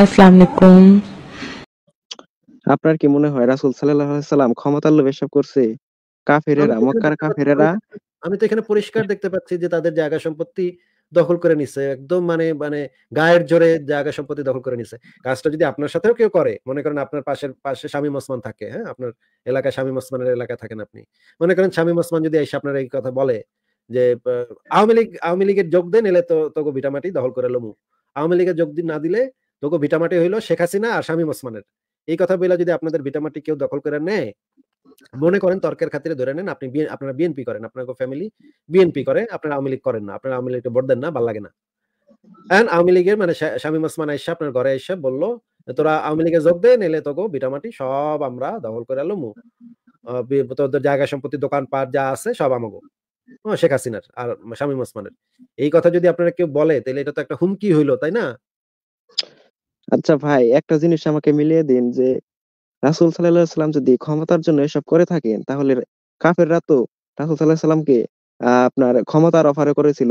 আসসালামু আপনার কি মনে হয় রাসূল সাল্লাল্লাহু আলাইহি সাল্লাম ক্ষমতার লোভে সব করছে কাফেরেরা মক্কার কাফেরেরা আমি তো এখানে পরিষ্কার দেখতে পাচ্ছি যে তাদের জায়গা সম্পত্তি দখল করে নিছে একদম মানে মানে গায়ের জোরে জায়গা সম্পত্তি দখল করে নিছে কাজটা যদি আপনার সাথেও কেউ করে মনে করেন আপনার পাশের পাশে শামীম ওসমান থাকে হ্যাঁ আপনার এলাকায় শামীম ওসমানের এলাকায় থাকেন আপনি মনে করেন শামীম ওসমান যদি এসে আপনার এই কথা বলে যে আওয়ামী লীগ আওয়ামী লীগের যোগ দেন এলে তো তোকে ভিটামাটি দখল করে লমু আওয়ামী লীগের যোগ দিন না দিলে তোকে ভিটামাটি হইলো শেখ হাসিনা আর শামীম ওসমানের এই কথা বলে যদি আপনাদের ভিটামাটি কেউ দখল করে নেয় মনে করেন তর্কের খাতিরে ধরে নেন আপনি আপনারা বিএনপি করেন আপনার ফ্যামিলি বিএনপি করে আপনারা আওয়ামী লীগ করেন না আপনারা আওয়ামী লীগকে ভোট দেন না ভাল লাগে না এন্ড আওয়ামী লীগের মানে শামীম ওসমান আইসা আপনার ঘরে এসে বললো তোরা আওয়ামী লীগে যোগ দে নেলে তোকে ভিটামাটি সব আমরা দখল করে লমু তোদের জায়গা সম্পত্তি দোকানপাট যা আছে সব আমাগো শেখ হাসিনার আর শামীম ওসমানের এই কথা যদি আপনারা কেউ বলে তাহলে এটা তো একটা হুমকি হইলো তাই না আচ্ছা ভাই একটা জিনিস আমাকে মিলিয়ে দিন যে রাসুল সাল্লাম যদি ক্ষমতার জন্য এসব করে থাকেন তাহলে কাফেররা তো রাসুল সাল্লাল্লাহু সাল্লামকে আপনার ক্ষমতার অফারে করেছিল।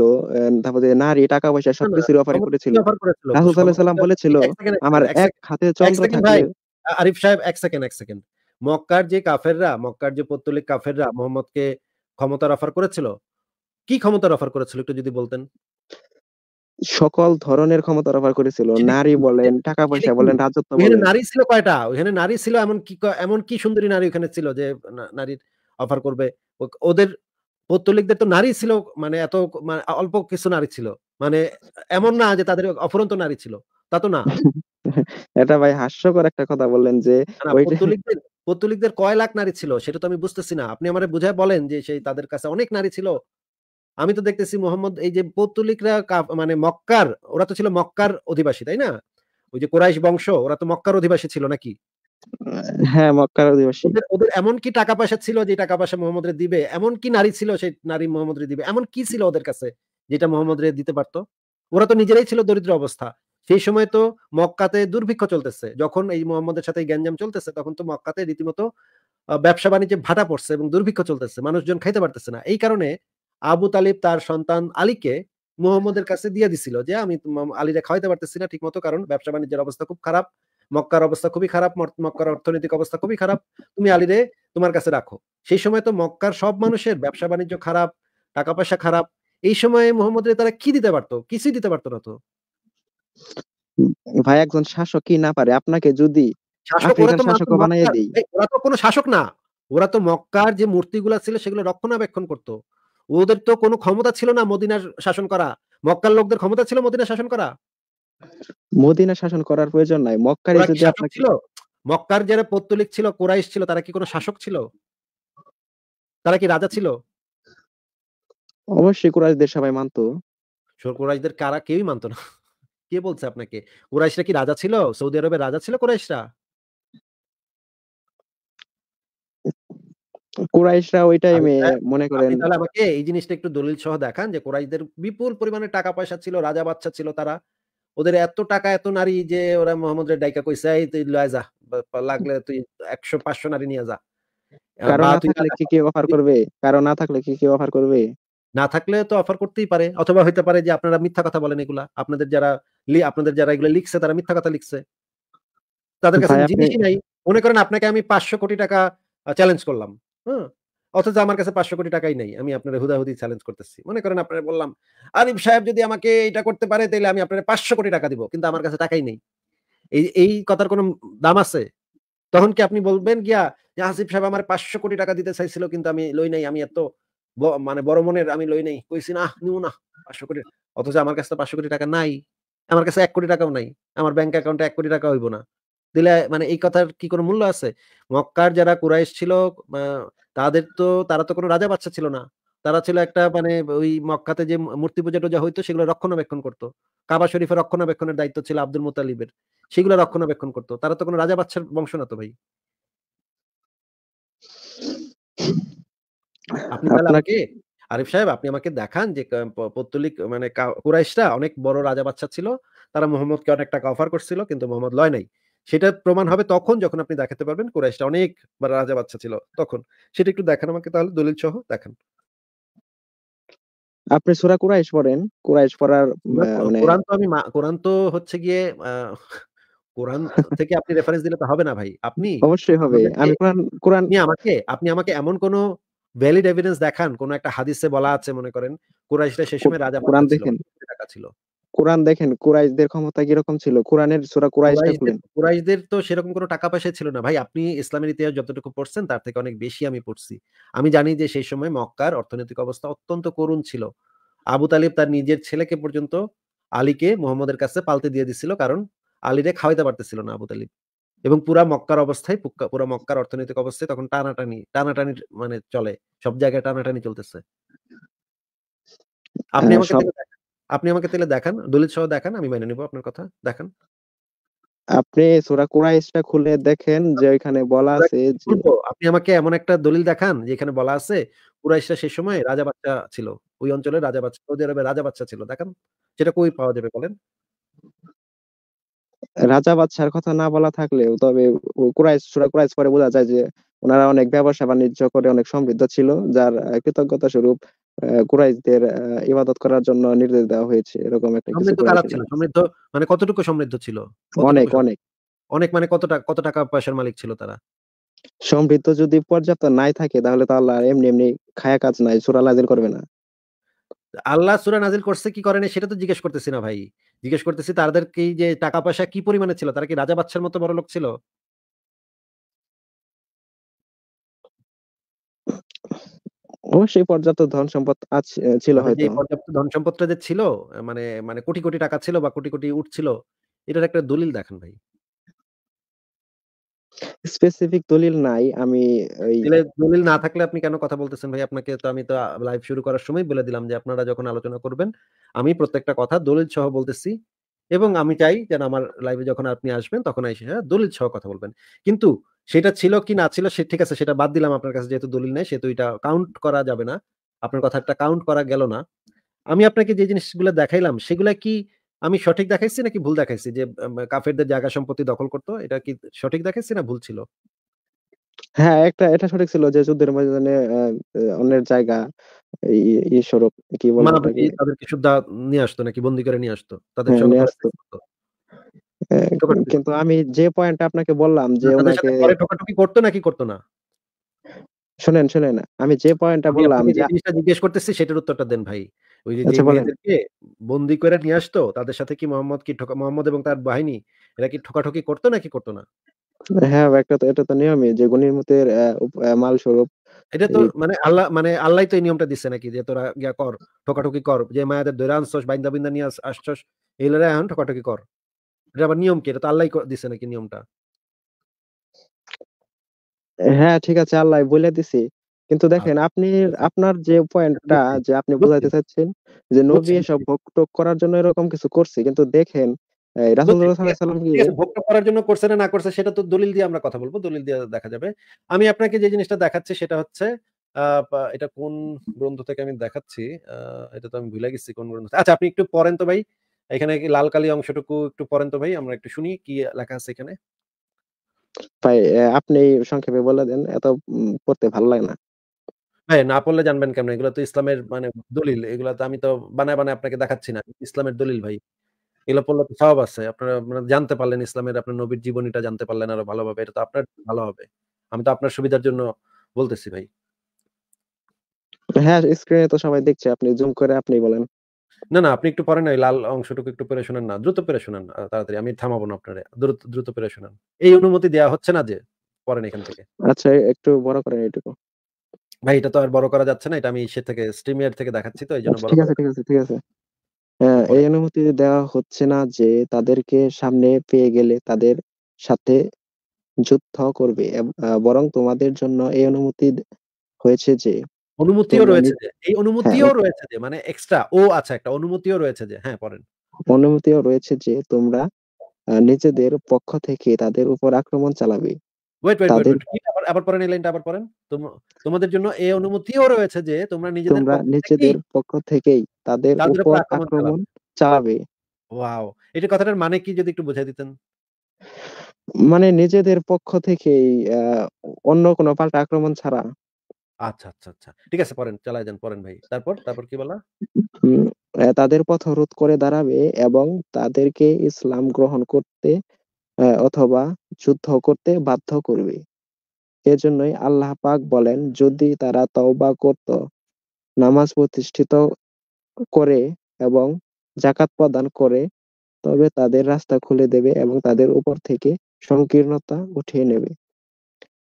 তারপরে নারী, টাকা-পয়সা সবকিছুর অফারে করেছিল। রাসুল অফার করেছিল? সাল্লাম বলেছিল, "আমার এক হাতে চন্দ্র থাকে ভাই। আরিফ সাহেব এক সেকেন্ড, এক সেকেন্ড। মক্কার যে কাফেররা, মক্কার যে পত্তলিক কাফেররা মোহাম্মদকে ক্ষমতার অফার করেছিল? কি ক্ষমতার অফার করেছিল একটু যদি বলতেন? সকল ধরনের ক্ষমতা অফার করেছিল নারী বলেন টাকা পয়সা বলেন রাজত্ব বলেন নারী ছিল কয়টা ওখানে নারী ছিল এমন কি এমন কি সুন্দরী নারী ওখানে ছিল যে নারীর অফার করবে ওদের পৌত্তলিকদের তো নারী ছিল মানে এত মানে অল্প কিছু নারী ছিল মানে এমন না যে তাদের অফুরন্ত নারী ছিল তা তো না এটা ভাই হাস্যকর একটা কথা বললেন যে পৌত্তলিকদের পৌত্তলিকদের কয় লাখ নারী ছিল সেটা তো আমি বুঝতেছি না আপনি আমারে বুঝায় বলেন যে সেই তাদের কাছে অনেক নারী ছিল আমি তো দেখতেছি মোহাম্মদ এই যে পৌত্তলিকরা মানে মক্কার ওরা তো ছিল মক্কার অধিবাসী তাই না ওই যে কোরাইশ বংশ ওরা তো মক্কার অধিবাসী ছিল নাকি হ্যাঁ মক্কার অধিবাসী ওদের এমন কি টাকা পয়সা ছিল যে টাকা পয়সা মোহাম্মদ রে দিবে এমন কি নারী ছিল সেই নারী মোহাম্মদ রে দিবে এমন কি ছিল ওদের কাছে যেটা মোহাম্মদ রে দিতে পারতো ওরা তো নিজেরাই ছিল দরিদ্র অবস্থা সেই সময় তো মক্কাতে দুর্ভিক্ষ চলতেছে যখন এই মোহাম্মদের সাথে গ্যাঞ্জাম চলতেছে তখন তো মক্কাতে রীতিমতো ব্যবসা বাণিজ্যে ভাটা পড়ছে এবং দুর্ভিক্ষ চলতেছে মানুষজন খাইতে পারতেছে না এই কারণে আবু তালিব তার সন্তান আলীকে হ্যাঁ, হ্যাঁ। মুহম্মদের কাছে দিয়ে দিছিল যে আমি আলীরা খাওয়াইতে পারতেছি না ঠিক মতো কারণ ব্যবসা বাণিজ্যের অবস্থা খুব খারাপ মক্কার অবস্থা খুবই খারাপ মক্কার অর্থনৈতিক অবস্থা খুবই খারাপ তুমি আলীরে তোমার কাছে রাখো সেই সময় তো মক্কার সব মানুষের ব্যবসা বাণিজ্য খারাপ টাকা পয়সা খারাপ এই সময়ে মোহাম্মদের তারা কি দিতে পারতো কিছুই দিতে পারতো না তো ভাই একজন শাসক কি না পারে আপনাকে যদি ওরা তো কোনো শাসক না ওরা তো মক্কার যে মূর্তিগুলা ছিল সেগুলো রক্ষণাবেক্ষণ করতো ওদের তো কোনো ক্ষমতা ছিল না মদিনার শাসন করা মক্কার লোকদের ক্ষমতা ছিল মদিনা শাসন করা মদিনা শাসন করার প্রয়োজন নাই মক্কার যদি ছিল মক্কার যারা পত্তলিক ছিল কোরাইশ ছিল তারা কি কোনো শাসক ছিল তারা কি রাজা ছিল অবশ্যই কোরাইশদের সবাই মানতো কোরাইশদের কারা কেউই মানতো না কে বলছে আপনাকে কোরাইশরা কি রাজা ছিল সৌদি আরবের রাজা ছিল কোরাইশরা কুরাইশরা ওই টাইমে মনে করেন তাহলে আমাকে এই জিনিসটা একটু দলিল সহ দেখান যে কুরাইশদের বিপুল পরিমাণে টাকা পয়সা ছিল রাজা বাচ্চা ছিল তারা ওদের এত টাকা এত নারী যে ওরা মোহাম্মদের ডাইকা কইছে এই তুই লয় যা লাগলে তুই একশো পাঁচশো নারী নিয়ে যা কারণ না থাকলে কি কি অফার করবে কারণ না থাকলে কি কি অফার করবে না থাকলে তো অফার করতেই পারে অথবা হইতে পারে যে আপনারা মিথ্যা কথা বলেন এগুলা আপনাদের যারা আপনাদের যারা এগুলো লিখছে তারা মিথ্যা কথা লিখছে তাদের কাছে জিনিসই নাই মনে করেন আপনাকে আমি পাঁচশো কোটি টাকা চ্যালেঞ্জ করলাম হ্যাঁ অথচ আমার কাছে পাঁচশো কোটি টাকাই নেই আমি আপনার হুদাহুদি চ্যালেঞ্জ করতেছি মনে করেন আপনারা বললাম আরিফ সাহেব যদি আমাকে এটা করতে পারে তাহলে আমি আপনার পাঁচশো কোটি টাকা দিব কিন্তু আমার কাছে টাকাই নেই এই এই কথার কোনো দাম আছে তখন কি আপনি বলবেন গিয়া যে আসিফ সাহেব আমার পাঁচশো কোটি টাকা দিতে চাইছিল কিন্তু আমি লই নাই আমি এত মানে বড় মনের আমি লই নাই কইছি না নিউ না পাঁচশো কোটি অথচ আমার কাছে তো পাঁচশো কোটি টাকা নাই আমার কাছে এক কোটি টাকাও নাই আমার ব্যাংক অ্যাকাউন্টে এক কোটি টাকা হইব না দিলে মানে এই কথার কি কোনো মূল্য আছে মক্কার যারা কুরাইশ ছিল তাদের তো তারা তো কোনো রাজা বাচ্চা ছিল না তারা ছিল একটা মানে ওই মক্কাতে যে মূর্তি পূজা টুজা হইতো সেগুলো রক্ষণাবেক্ষণ করতো কাবা শরীফের রক্ষণাবেক্ষণের দায়িত্ব ছিল আব্দুল মোতালিবের সেগুলো রক্ষণাবেক্ষণ করতো তারা তো কোনো রাজা বাচ্চার বংশ না তো ভাই আপনি তাহলে আমাকে আরিফ সাহেব আপনি আমাকে দেখান যে পত্তলিক মানে কুরাইশরা অনেক বড় রাজা বাচ্চা ছিল তারা মোহাম্মদকে অনেক টাকা অফার করছিল কিন্তু মোহাম্মদ লয় নাই সেটা প্রমাণ হবে তখন যখন আপনি দেখাতে পারবেন কোরাইশটা অনেক বা রাজা বাচ্চা ছিল তখন সেটা একটু দেখেন আমাকে তাহলে দলিল সহ দেখেন আপনি সুরা কুরাইশ পড়েন কুরাইশ পড়ার মানে কোরআন তো আমি কোরআন তো হচ্ছে গিয়ে কোরআন থেকে আপনি রেফারেন্স দিলে তো হবে না ভাই আপনি অবশ্যই হবে আমি কোরআন কোরআন নিয়ে আমাকে আপনি আমাকে এমন কোন ভ্যালিড এভিডেন্স দেখান কোন একটা হাদিসে বলা আছে মনে করেন কুরাইশরা সেই সময় রাজা কোরআন দেখেন ছিল কোরআন দেখেন কুরাইশদের ক্ষমতা কিরকম ছিল কোরআনের সুরা কুরাইশটা খুলেন কুরাইশদের তো সেরকম কোনো টাকা পয়সা ছিল না ভাই আপনি ইসলামের ইতিহাস যতটুকু পড়ছেন তার থেকে অনেক বেশি আমি পড়ছি আমি জানি যে সেই সময় মক্কার অর্থনৈতিক অবস্থা অত্যন্ত করুণ ছিল আবু তালিব তার নিজের ছেলেকে পর্যন্ত আলীকে মোহাম্মদের কাছে পালতে দিয়ে দিছিল কারণ আলীরে খাওয়াইতে পারতেছিল না আবু তালিব এবং পুরা মক্কার অবস্থায় পুরো মক্কার অর্থনৈতিক অবস্থায় তখন টানাটানি টানাটানি মানে চলে সব জায়গায় টানাটানি চলতেছে আপনি হ্যাঁ, আমাকে আপনি আমাকে তাহলে দেখান দলিত সহ দেখান আমি মেনে নিব আপনার কথা দেখান আপনি সূরা কুরাইশটা খুলে দেখেন যে ওইখানে বলা আছে আপনি আমাকে এমন একটা দলিল দেখান যেখানে বলা আছে কুরাইশরা সেই সময় রাজা বাচ্চা ছিল ওই অঞ্চলে রাজা বাচ্চা সৌদি আরবে রাজা বাচ্চা ছিল দেখান সেটা কই পাওয়া যাবে বলেন রাজা বাদশার কথা না বলা থাকলেও তবে কুরাইশ সূরা কুরাইশ পরে বোঝা যায় যে ওনারা অনেক ব্যবসা বাণিজ্য করে অনেক সমৃদ্ধ ছিল যার কৃতজ্ঞতা স্বরূপ কুরাইশদের ইবাদত করার জন্য নির্দেশ দেওয়া হয়েছে এরকম একটা সমৃদ্ধ কারা ছিল সমৃদ্ধ মানে কতটুকু সমৃদ্ধ ছিল অনেক অনেক অনেক মানে কত টাকা কত টাকা পয়সার মালিক ছিল তারা সমৃদ্ধ যদি পর্যাপ্ত নাই থাকে তাহলে তো আল্লাহ এমনি এমনি খায়া কাজ নাই সূরা নাজিল করবে না আল্লাহ সূরা নাজিল করছে কি করেনি সেটা তো জিজ্ঞেস করতেছি না ভাই জিজ্ঞেস করতেছি তাদের কি যে টাকা পয়সা কি পরিমাণে ছিল তারা কি রাজা বাচ্চার মতো বড় লোক ছিল অবশ্যই পর্যাপ্ত ধন সম্পদ আছে ছিল মানে হয়তো পর্যাপ্ত ধন সম্পদটা যে ছিল মানে মানে কোটি কোটি টাকা ছিল বা কোটি কোটি উঠছিল এটার একটা দলিল দেখেন ভাই স্পেসিফিক দলিল নাই আমি ওই দলিল না থাকলে আপনি কেন কথা বলতেছেন ভাই আপনাকে তো আমি তো লাইভ শুরু করার সময় বলে দিলাম যে আপনারা যখন আলোচনা করবেন আমি প্রত্যেকটা কথা দলিল সহ বলতেছি এবং আমি চাই যেন আমার লাইভে যখন আপনি আসবেন তখন এসে হ্যাঁ, দলিল সহ কথা বলবেন কিন্তু সেটা ছিল কি না ছিল সে ঠিক আছে সেটা বাদ দিলাম আপনার কাছে যেহেতু দলিল নেই সেহেতু এটা কাউন্ট করা যাবে না আপনার একটা কাউন্ট করা গেল না আমি আপনাকে যে জিনিসগুলো দেখাইলাম সেগুলা কি আমি সঠিক দেখাইছি নাকি ভুল দেখাইছি যে কাফেরদের জায়গা সম্পত্তি দখল করতো এটা কি সঠিক দেখাইছি না ভুল ছিল হ্যাঁ একটা এটা সঠিক ছিল যে যুদ্ধের ময়দানে অন্যের জায়গা ঈশ্বরক কি বলে মানে তাদেরকে সুদ্ধা নিয়ে আসতো নাকি বন্দি করে নিয়ে আসতো তাদের হ্যাঁ, সঙ্গে কিন্তু আমি যে পয়েন্ট আপনাকে বললাম যে ওনাকে টোকাটুকি করতো নাকি করতো না শুনেন শুনেন আমি যে পয়েন্টটা বললাম যে জিনিসটা জিজ্ঞেস করতেছি সেটার উত্তরটা দেন ভাই ওই যে আচ্ছা, মেয়েদেরকে বন্দি করে নিয়ে আসতো তাদের সাথে কি মোহাম্মদ কি ঠকা মোহাম্মদ এবং তার বাহিনী এরা কি ঠকাঠকি করতো নাকি করতো না হ্যাঁ একটা তো এটা তো নিয়মই যে গনিমতের মাল স্বরূপ এটা তো মানে আল্লাহ মানে আল্লাহ তো এই নিয়মটা দিচ্ছে নাকি যে তোরা ইয়া কর ঠকাঠকি কর যে মায়াদের দৈরান বাইন্দা বিন্দা নিয়ে আসছস এগুলো এখন ঠকাঠকি কর এটা আবার নিয়ম কি এটা তো আল্লাহ দিছে নাকি নিয়মটা হ্যাঁ ঠিক আছে আল্লাহ বলে দিছি কিন্তু দেখেন আচ্ছা, আপনি আপনার যে পয়েন্টটা যে আপনি বোঝাতে চাচ্ছেন যে নবী এসব ভোগ করার জন্য এরকম কিছু করছে কিন্তু দেখেন করার জন্য করছে না করছে সেটা তো দলিল দিয়ে আমরা কথা বলবো দলিল দিয়ে দেখা যাবে আমি আপনাকে যে জিনিসটা দেখাচ্ছি সেটা হচ্ছে এটা কোন গ্রন্থ থেকে আমি দেখাচ্ছি এটা তো আমি ভুলে গেছি কোন গ্রন্থ আচ্ছা আপনি একটু পড়েন তো ভাই এখানে লাল কালি অংশটুকু একটু পরেন তো ভাই আমরা একটু শুনি কি লেখা আছে এখানে ভাই আপনি সংক্ষেপে বলে দেন এত পড়তে ভালো লাগে না হ্যাঁ না পড়লে জানবেন কেমন এগুলো তো ইসলামের মানে দলিল এগুলো তো আমি তো বানায় বানায় আপনাকে দেখাচ্ছি না ইসলামের দলিল ভাই এগুলো পড়লে তো সব আছে আপনারা জানতে পারলেন ইসলামের আপনার নবীর জীবনীটা জানতে পারলেন আরো ভালোভাবে এটা তো আপনার ভালো হবে আমি তো আপনার সুবিধার জন্য বলতেছি ভাই হ্যাঁ স্ক্রিনে তো সবাই দেখছে আপনি জুম করে আপনি বলেন না না আপনি একটু পরে না লাল অংশটুকু একটু পেরে শোনান না দ্রুত পেরে শোনান তাড়াতাড়ি আমি থামাবো না আপনারে দ্রুত দ্রুত পেরে শোনান এই অনুমতি দেয়া হচ্ছে না যে পরেন এখান থেকে আচ্ছা একটু বড় করেন এটুকু ভাই এটা তো আর বড় করা যাচ্ছে না এটা আমি সে থেকে স্ট্রিমিয়ার থেকে দেখাচ্ছি তো এই জন্য আচ্ছা, ঠিক আছে ঠিক আছে ঠিক আছে হ্যাঁ, এই অনুমতি দেওয়া হচ্ছে না যে তাদেরকে সামনে পেয়ে গেলে তাদের সাথে যুদ্ধ করবে বরং তোমাদের জন্য এই অনুমতি হয়েছে যে অনুমতিও মানে রয়েছে যে এই অনুমতিও হ্যাঁ। রয়েছে যে মানে এক্সট্রা ও আছে একটা অনুমতিও রয়েছে যে হ্যাঁ পড়েন অনুমতিও রয়েছে যে তোমরা নিজেদের পক্ষ থেকে তাদের উপর আক্রমণ চালাবে ওয়েট ওয়েট ওয়েট আবার আবার পড়েন এই লাইনটা আবার পড়েন তোমাদের জন্য এই অনুমতিও রয়েছে যে তোমরা নিজেদের তোমরা নিজেদের পক্ষ থেকেই তাদের উপর আক্রমণ চালাবে ওয়াও এটা কথাটার মানে কি যদি একটু বুঝিয়ে দিতেন মানে নিজেদের পক্ষ থেকে অন্য কোনো পাল্টা আক্রমণ ছাড়া আচ্ছা, আচ্ছা, আচ্ছা। ঠিক আছে পড়েন, চালায় যান, পড়েন ভাই। তারপর, তারপর কি বলা? তাদের পথ রোধ করে দাঁড়াবে এবং তাদেরকে ইসলাম গ্রহণ করতে অথবা যুদ্ধ করতে বাধ্য করবে। এজন্যই আল্লাহ পাক বলেন, "যদি তারা তওবা করত, নামাজ প্রতিষ্ঠিত করে এবং জাকাত প্রদান করে, তবে তাদের রাস্তা খুলে দেবে এবং তাদের উপর থেকে সংকীর্ণতা উঠিয়ে নেবে।"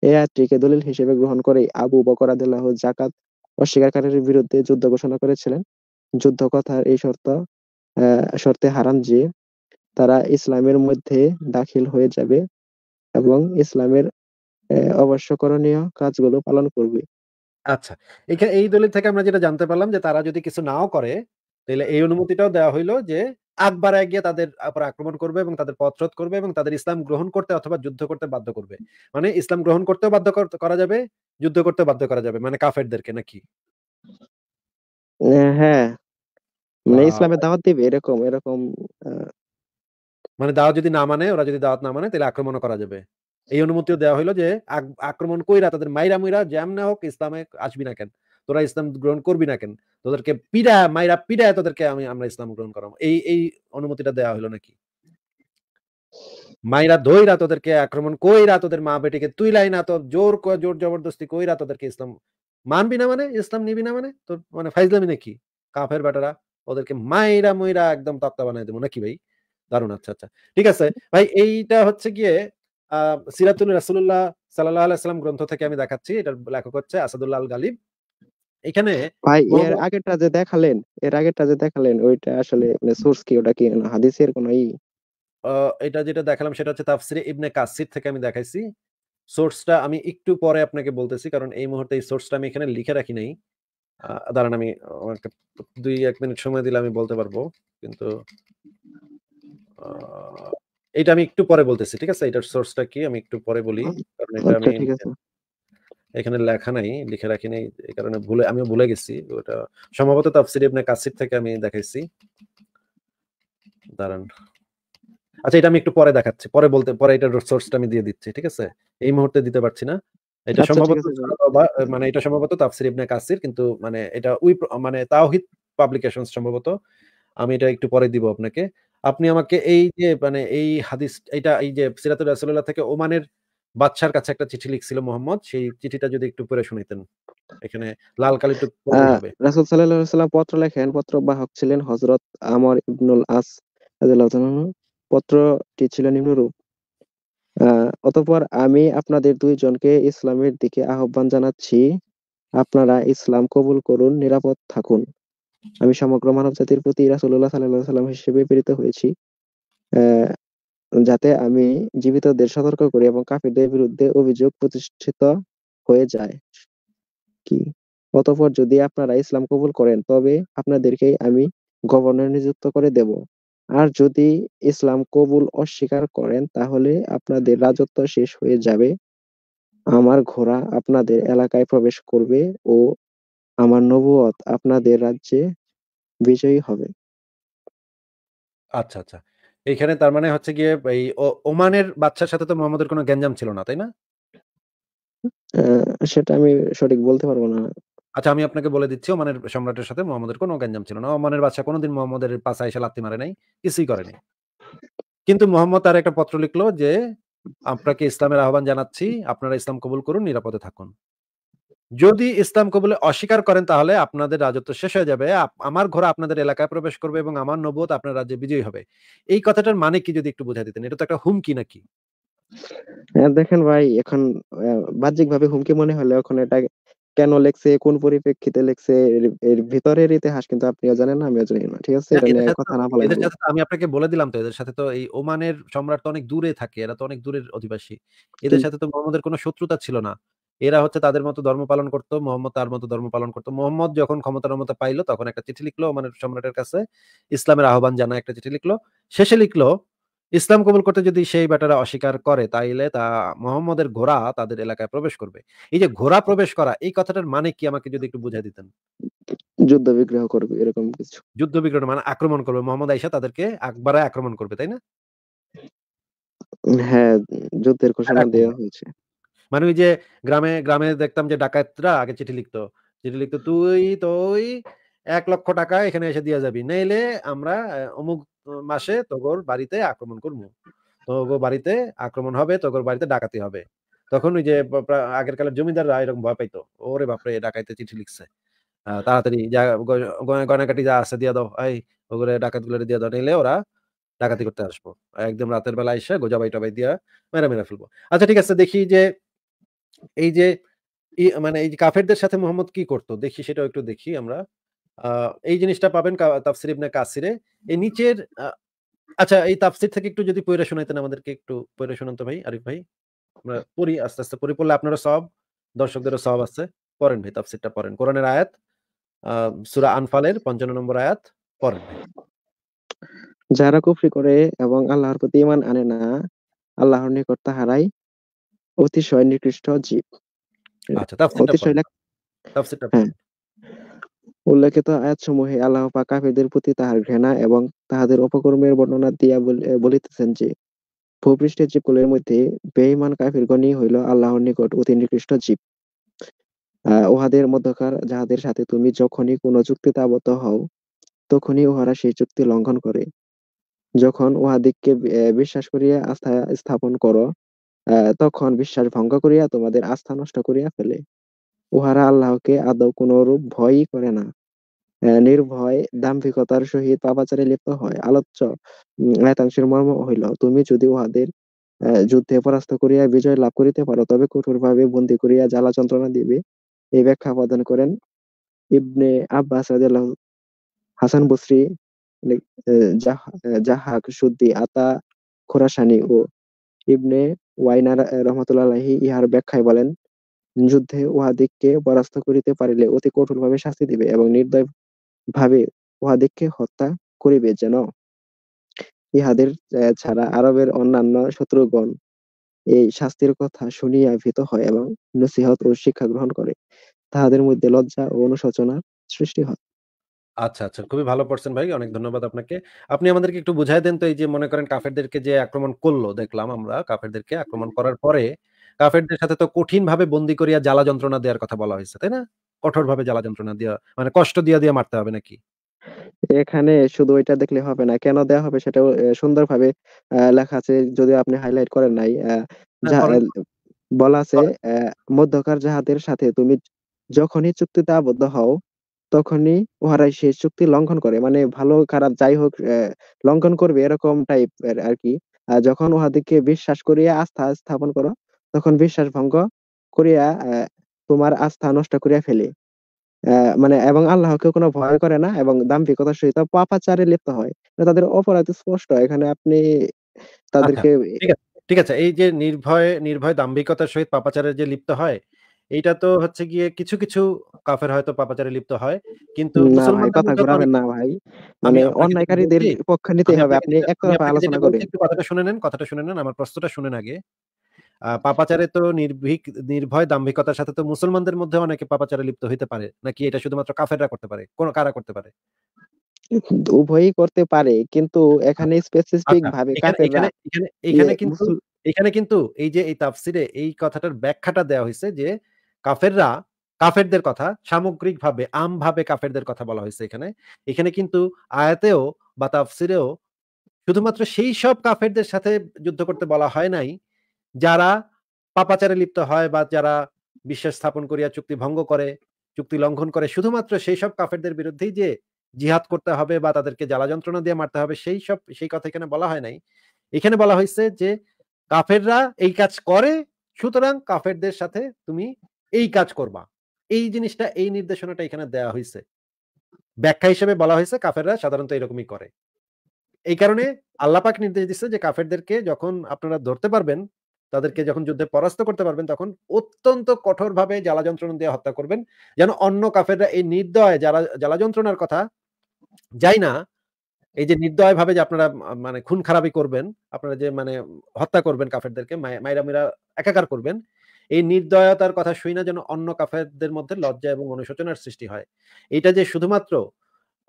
এ আয়াতটিকে দলিল হিসেবে গ্রহণ করে আবু বকর রাদিয়াল্লাহু জাকাত অস্বীকারীদের বিরুদ্ধে যুদ্ধ ঘোষণা করেছিলেন যুদ্ধ কথার এই শর্ত শর্তে হারান যে তারা ইসলামের মধ্যে দাখিল হয়ে যাবে এবং ইসলামের অবশ্য করণীয় কাজগুলো পালন করবে আচ্ছা এখানে এই দলিল থেকে আমরা যেটা জানতে পারলাম যে তারা যদি কিছু নাও করে তাহলে এই অনুমতিটাও দেওয়া হইলো যে আগ গিয়ে তাদের আক্রমণ করবে এবং তাদের পথরোধ করবে এবং তাদের ইসলাম গ্রহণ করতে অথবা যুদ্ধ করতে বাধ্য করবে মানে ইসলাম গ্রহণ করতেও বাধ্য করা যাবে যুদ্ধ করতে বাধ্য করা যাবে মানে কাফেরদেরকে নাকি হ্যাঁ, হ্যাঁ। মানে দাওয়াত দিবে এরকম এরকম মানে দাওয়াত যদি না মানে ওরা যদি দাওয়াত না মানে তাহলে আক্রমণ করা যাবে এই অনুমতিও দেওয়া হলো যে আক্রমণ কইরা তাদের মাইরা মুইরা জ্যাম না হোক ইসলামে আসবি না কেন তোরা ইসলাম গ্রহণ করবি না কেন তোদেরকে পিড়া মায়েরা পিড়া তোদেরকে আমি আমরা ইসলাম গ্রহণ করাম এই এই অনুমতিটা দেওয়া হলো নাকি মায়েরা ধৈরা তোদেরকে আক্রমণ কইরা তোদের মা বেটিকে তুই লাই না তো জোর জোর জবরদস্তি কইরা তোদেরকে ইসলাম মানবি না মানে ইসলাম নিবি না মানে তোর মানে ফাইজলামি নাকি কাফের বেটারা ওদেরকে মায়েরা ময়রা একদম তক্তা বানাই দেবো নাকি ভাই দারুন আচ্ছা আচ্ছা ঠিক আছে ভাই এইটা হচ্ছে গিয়ে আহ সিরাতুল রাসুল্লাহ সাল্লাহ আলাইসালাম গ্রন্থ থেকে আমি দেখাচ্ছি এটার লেখক হচ্ছে আসাদুল্লাহ আল গালিব এখানে ভাই এর আগেরটা যে দেখালেন এর আগেরটা যে দেখালেন ওইটা আসলে মানে সোর্স কি ওটা কি হাদিসের কোনো ই এটা যেটা দেখালাম সেটা হচ্ছে তাফসিরে ইবনে কাসির থেকে আমি দেখাইছি সোর্সটা আমি একটু পরে আপনাকে বলতেছি কারণ এই মুহূর্তে এই সোর্সটা আমি এখানে লিখে রাখি নাই দাঁড়ান আমি দুই এক মিনিট সময় দিলে আমি বলতে পারবো কিন্তু এটা আমি একটু পরে বলতেছি ঠিক আছে এটার সোর্সটা কি আমি একটু পরে বলি আচ্ছা, কারণ এটা আচ্ছা, আমি এখানে লেখা নাই লিখে রাখি নাই এই কারণে ভুলে আমি ভুলে গেছি ওটা সম্ভবত তাফসির ইবনে কাসির থেকে আমি দেখাইছি দাঁড়ান আচ্ছা এটা আমি একটু পরে দেখাচ্ছি পরে বলতে পরে এটা রিসোর্সটা আমি দিয়ে দিচ্ছি ঠিক আছে এই মুহূর্তে দিতে পারছি না এটা আচ্ছা, সম্ভবত মানে এটা সম্ভবত তাফসির ইবনে কাসির কিন্তু মানে এটা উই মানে তাওহিদ পাবলিকেশনস সম্ভবত আমি এটা একটু পরে দিব আপনাকে আপনি আমাকে এই যে মানে এই হাদিস এটা এই যে সিরাতুল রাসূলুল্লাহ থেকে ওমানের বাদশার কাছে একটা চিঠি লিখছিল মোহাম্মদ সেই চিঠিটা যদি একটু পরে শুনাইতেন এখানে লাল কালি টুক রাসূল সাল্লাল্লাহু আলাইহি সাল্লাম পত্র লেখেন পত্র বাহক ছিলেন হযরত আমর ইবনুল আস রাদিয়াল্লাহু তাআলা পত্রটি ছিল নিম্নরূপ অতঃপর আমি আপনাদের দুই জনকে ইসলামের দিকে আহ্বান জানাচ্ছি আপনারা ইসলাম কবুল করুন নিরাপদ থাকুন আমি সমগ্র মানব জাতির প্রতি রাসূলুল্লাহ সাল্লাল্লাহু আলাইহি সাল্লাম হিসেবে প্রেরিত হয়েছি যাতে আমি জীবিতদের সতর্ক করি এবং কাফিরদের বিরুদ্ধে অভিযোগ প্রতিষ্ঠিত হয়ে যায় কি অতঃপর যদি আপনারা ইসলাম কবুল করেন তবে আপনাদেরকেই আমি গভর্নর নিযুক্ত করে দেব আর যদি ইসলাম কবুল অস্বীকার করেন তাহলে আপনাদের রাজত্ব শেষ হয়ে যাবে আমার ঘোড়া আপনাদের এলাকায় প্রবেশ করবে ও আমার নবুয়ত আপনাদের রাজ্যে বিজয়ী হবে আচ্ছা আচ্ছা এইখানে তার মানে হচ্ছে গিয়ে এই ওমানের বাচ্চার সাথে তো মোহাম্মদের কোনো গ্যাঞ্জাম ছিল না তাই না সেটা আমি সঠিক বলতে পারবো না আচ্ছা আমি আপনাকে বলে দিচ্ছি ওমানের সম্রাটের সাথে মোহাম্মদের কোনো গ্যাঞ্জাম ছিল না ওমানের বাচ্চা কোনোদিন মোহাম্মদের পাশে এসে লাত্তি মারে নাই কিছুই করেনি কিন্তু মোহাম্মদ তার একটা পত্র লিখলো যে আপনাকে ইসলামের আহ্বান জানাচ্ছি আপনারা ইসলাম কবুল করুন নিরাপদে থাকুন যদি ইসলাম কবুলে অস্বীকার করেন তাহলে আপনাদের রাজত্ব শেষ হয়ে যাবে আমার ঘোড়া আপনাদের এলাকায় প্রবেশ করবে এবং আমার নবত আপনার রাজ্যে বিজয়ী হবে এই কথাটার মানে কি যদি একটু বুঝা দিতেন এটা তো একটা হুমকি নাকি দেখেন ভাই এখন বাহ্যিক ভাবে হুমকি মনে হলে এখন এটা কেন লেখছে কোন পরিপ্রেক্ষিতে লেখছে এর ভিতরের ইতিহাস কিন্তু আপনিও জানেন না আমিও জানি না ঠিক আছে এটা নিয়ে কথা না বলা আমি আপনাকে বলে দিলাম তো এদের সাথে তো এই ওমানের সম্রাট তো অনেক দূরে থাকে এরা তো অনেক দূরের অধিবাসী এদের সাথে তো মোহাম্মদের কোনো শত্রুতা ছিল না এরা হচ্ছে তাদের মতো ধর্ম পালন করতো মোহাম্মদ তার মতো ধর্ম পালন করতো মোহাম্মদ যখন ক্ষমতার মতো পাইলো তখন একটা চিঠি লিখলো মানে সম্রাটের কাছে ইসলামের আহ্বান জানা একটা চিঠি লিখলো শেষে লিখলো ইসলাম কবুল করতে যদি সেই ব্যাটারা অস্বীকার করে তাইলে তা মোহাম্মদের ঘোড়া তাদের এলাকায় প্রবেশ করবে এই যে ঘোড়া প্রবেশ করা এই কথাটার মানে কি আমাকে যদি একটু বুঝাই দিতেন যুদ্ধ বিগ্রহ করবে এরকম কিছু যুদ্ধ বিগ্রহ মানে আক্রমণ করবে মোহাম্মদ আইসা তাদেরকে আকবারায় আক্রমণ করবে তাই না হ্যাঁ যুদ্ধের ঘোষণা দেওয়া হয়েছে মানে ওই যে গ্রামে গ্রামে দেখতাম যে ডাকাতরা আগে চিঠি লিখতো চিঠি লিখতো তুই তুই এক লক্ষ টাকা এখানে এসে দিয়ে যাবি নাইলে আমরা অমুক মাসে তোগর বাড়িতে আক্রমণ করবো তোগো বাড়িতে আক্রমণ হবে তোগর বাড়িতে ডাকাতি হবে তখন ওই যে আগের কালের জমিদাররা এরকম ভয় পাইতো ওরে বাপরে ডাকাইতে চিঠি লিখছে তাড়াতাড়ি যা গয়নাকাটি যা আছে দিয়ে দাও এই ওগুলো ডাকাত গুলো দিয়ে দাও নিলে ওরা ডাকাতি করতে আসবো একদম রাতের বেলা এসে গোজাবাই টবাই দিয়া মেরা মেরা ফেলবো আচ্ছা ঠিক আছে দেখি যে এই যে মানে এই কাফেরদের সাথে মোহাম্মদ কি করত দেখি সেটাও একটু দেখি আমরা এই জিনিসটা পাবেন তাফসির ইবনে কাসিরে এই নিচের আচ্ছা এই তাফসির থেকে একটু যদি পড়ে শোনাইতেন আমাদেরকে একটু পড়ে শোনান তো ভাই আরিফ ভাই আমরা পড়ি আস্তে আস্তে পড়ি পড়লে আপনারা সব দর্শকদেরও সব আছে পড়েন ভাই তাফসিরটা পড়েন কোরআনের আয়াত সূরা আনফালের পঞ্চান্ন নম্বর আয়াত পড়েন যারা কুফরি করে এবং আল্লাহর প্রতি ঈমান আনে না আল্লাহর নিকট তাহারাই অতিশয় নিকৃষ্ট জীব আচ্ছা তাফসীরটা হ্যাঁ। তাফসীরটা উল্লেখিত আল্লাহ পাক প্রতি তাহার ঘৃণা এবং তাহাদের অপকর্মের বর্ণনা দিয়া বলিতেছেন যে ভূপৃষ্ঠে জীবগুলোর মধ্যে বেঈমান কাফিরগণই হইল আল্লাহর নিকট অতি নিকৃষ্ট জীব উহাদের মধ্যকার যাহাদের সাথে তুমি যখনই কোনো চুক্তিতে আবদ্ধ হও তখনই উহারা সেই চুক্তি লঙ্ঘন করে যখন উহাদিগকে বিশ্বাস করিয়া আস্থা স্থাপন করো তখন বিশ্বাস ভঙ্গ করিয়া তোমাদের আস্থা নষ্ট করিয়া ফেলে উহারা আল্লাহকে আদৌ রূপ ভয়ই করে না নির্ভয় দাম্ভিকতার সহিত পাপাচারে লিপ্ত হয় আলোচ্য আয়তাংশের মর্ম হইল তুমি যদি উহাদের যুদ্ধে পরাস্ত করিয়া বিজয় লাভ করিতে পারো তবে কঠোর ভাবে বন্দি করিয়া জ্বালা যন্ত্রণা দিবে এই ব্যাখ্যা প্রদান করেন Ibn Abbas Hasan Basri Zahhak Suddi Ata Khorasani ও ইবনে ওয়াইনার রহমতুল্লাহ ইহার ব্যাখ্যায় বলেন যুদ্ধে উহাদিগকে পরাস্ত করিতে পারিলে অতি কঠোর ভাবে শাস্তি দিবে এবং নির্দয় ভাবে উহাদিগকে হত্যা করিবে যেন ইহাদের ছাড়া আরবের অন্যান্য শত্রুগণ এই শাস্তির কথা শুনিয়া ভীত হয় এবং নসিহত ও শিক্ষা গ্রহণ করে তাহাদের মধ্যে লজ্জা ও অনুশোচনার সৃষ্টি হয় আচ্ছা, আচ্ছা। খুবই ভালো পড়ছেন ভাই। অনেক ধন্যবাদ আপনাকে। আপনি আমাদেরকে একটু বুঝাই দেন তো এই যে মনে করেন কাফেরদেরকে যে আক্রমণ করলো দেখলাম আমরা কাফেরদেরকে আক্রমণ করার পরে কাফেরদের সাথে তো কঠিন ভাবে বন্দি করিয়া জ্বালা যন্ত্রণা দেওয়ার কথা বলা হয়েছে তাই না? ভাবে জ্বালা যন্ত্রণা দিয়া মানে কষ্ট দিয়া, দিয়া মারতে হবে নাকি? এখানে শুধু ওইটা দেখলে হবে না। কেন দেয়া হবে সেটাও সুন্দর সুন্দরভাবে লেখা আছে যদি আপনি হাইলাইট করেন নাই। হ্যাঁ, বলা আছে মধ্যকার যাহাদের সাথে তুমি যখনই চুক্তিতে আবদ্ধ হও তখনই উহারাই সেই চুক্তি লঙ্ঘন করে মানে ভালো খারাপ যাই হোক আহ, লঙ্ঘন করবে এরকম টাইপের আর কি আহ, যখন উহাদেরকে বিশ্বাস করিয়া আস্থা স্থাপন করো তখন বিশ্বাস ভঙ্গ করিয়া আহ, তোমার আস্থা নষ্ট করিয়া ফেলে আহ, মানে এবং আল্লাহকে কোনো ভয় করে না এবং দাম্ভিকতার সহিত পাপাচারে লিপ্ত হয় তাদের অপরাধ স্পষ্ট এখানে আপনি আচ্ছা, তাদেরকে ঠিক আছে ঠিক আছে এই যে নির্ভয় নির্ভয় দাম্ভিকতার সহিত পাপাচারের যে লিপ্ত হয় এইটা তো হচ্ছে গিয়ে কিছু কিছু কাফের হয়তো পাপাচারে লিপ্ত হয় কিন্তু মানে কথাটা শুনে নেন আমার প্রশ্নটা শুনেন আগে পাপাচারে তো নির্ভীক নির্ভয় দাম্ভিকতার সাথে তো মুসলমানদের মধ্যে অনেকে পাপাচারে লিপ্ত হইতে পারে নাকি এটা শুধুমাত্র কাফেররা করতে পারে কোন কারা করতে পারে উভয়ই করতে পারে কিন্তু এখানে স্পেসিফিক আচ্ছা, ভাবে এখানে ইয়ে কিন্তু এখানে কিন্তু এই যে এই তাফসিরে এই কথাটার ব্যাখ্যাটা দেওয়া হয়েছে যে কাফেররা কাফেরদের কথা সামগ্রিকভাবে আমভাবে কাফেরদের কথা বলা হয়েছে এখানে এখানে কিন্তু আয়াতেও বা তাফসিরেও শুধুমাত্র সেই সব কাফেরদের সাথে যুদ্ধ করতে বলা হয় নাই যারা পাপাচারে লিপ্ত হয় বা যারা বিশ্বাস স্থাপন করিয়া চুক্তি ভঙ্গ করে চুক্তি লঙ্ঘন করে শুধুমাত্র সেই সব কাফেরদের বিরুদ্ধেই যে জিহাদ করতে হবে বা তাদেরকে জ্বালা যন্ত্রণা দিয়ে মারতে হবে সেই সব সেই কথা এখানে বলা হয় নাই এখানে বলা হয়েছে যে কাফেররা এই কাজ করে সুতরাং কাফেরদের সাথে তুমি এই কাজ করবা এই জিনিসটা এই নির্দেশনাটা এখানে দেয়া হয়েছে ব্যাখ্যা হিসেবে বলা হয়েছে কাফেররা সাধারণত এরকমই করে এই কারণে আল্লাপাক নির্দেশ দিচ্ছে যে কাফেরদেরকে যখন আপনারা ধরতে পারবেন তাদেরকে যখন যুদ্ধে পরাস্ত করতে পারবেন তখন অত্যন্ত কঠোরভাবে জ্বালা যন্ত্রণা দিয়ে হত্যা করবেন যেন অন্য কাফেররা এই নির্দয় যারা জ্বালা যন্ত্রণার কথা যাই না এই যে নির্দয় ভাবে যে আপনারা মানে খুন খারাপি করবেন আপনারা যে মানে হত্যা করবেন কাফেরদেরকে মাইরা মিরা একাকার করবেন এই নির্দয়তার কথা শুই না যেন অন্য কাফেরদের মধ্যে লজ্জা এবং অনুশোচনার সৃষ্টি হয় এটা যে শুধুমাত্র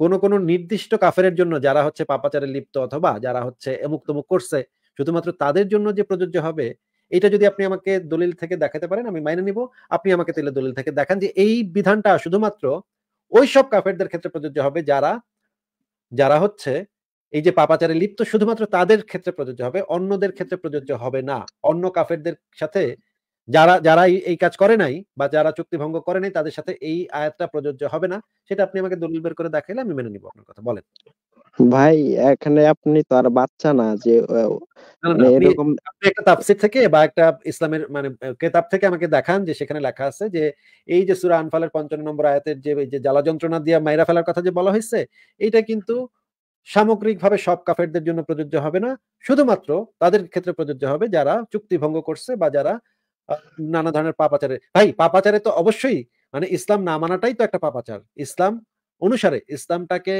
কোন কোন নির্দিষ্ট কাফের জন্য যারা হচ্ছে পাপাচারে লিপ্ত অথবা যারা হচ্ছে এমুক তমুক করছে শুধুমাত্র তাদের জন্য যে প্রযোজ্য হবে এটা যদি আপনি আমাকে দলিল থেকে দেখাতে পারেন আমি মাইনে নিব আপনি আমাকে তাহলে দলিল থেকে দেখান যে এই বিধানটা শুধুমাত্র ওই সব কাফেরদের ক্ষেত্রে প্রযোজ্য হবে যারা যারা হচ্ছে এই যে পাপাচারে লিপ্ত শুধুমাত্র তাদের ক্ষেত্রে প্রযোজ্য হবে অন্যদের ক্ষেত্রে প্রযোজ্য হবে না অন্য কাফেরদের সাথে যারা যারা এই কাজ করে নাই বা যারা চুক্তি ভঙ্গ করে নাই তাদের সাথে এই আয়াতটা প্রযোজ্য হবে না সেটা আপনি আমাকে দলিল বের করে দেখাইলে আমি মেনে নিব আপনার কথা বলেন ভাই এখানে আপনি তো আর বাচ্চা না যে মানে একটা তাফসীর থেকে বা একটা ইসলামের মানে কিতাব থেকে আমাকে দেখান যে সেখানে লেখা আছে যে এই যে সূরা আনফালের 55 নম্বর আয়াতের যে যে জ্বালা যন্ত্রণা দিয়ে মাইরা ফেলার কথা যে বলা হয়েছে এটা কিন্তু সামগ্রিকভাবে সব কাফেরদের জন্য প্রযোজ্য হবে না শুধুমাত্র তাদের ক্ষেত্রে প্রযোজ্য হবে যারা চুক্তি ভঙ্গ করছে বা যারা নানা ধরনের পাপাচারে ভাই পাপাচারে তো অবশ্যই মানে ইসলাম না মানাটাই তো একটা পাপাচার ইসলাম অনুসারে ইসলামটাকে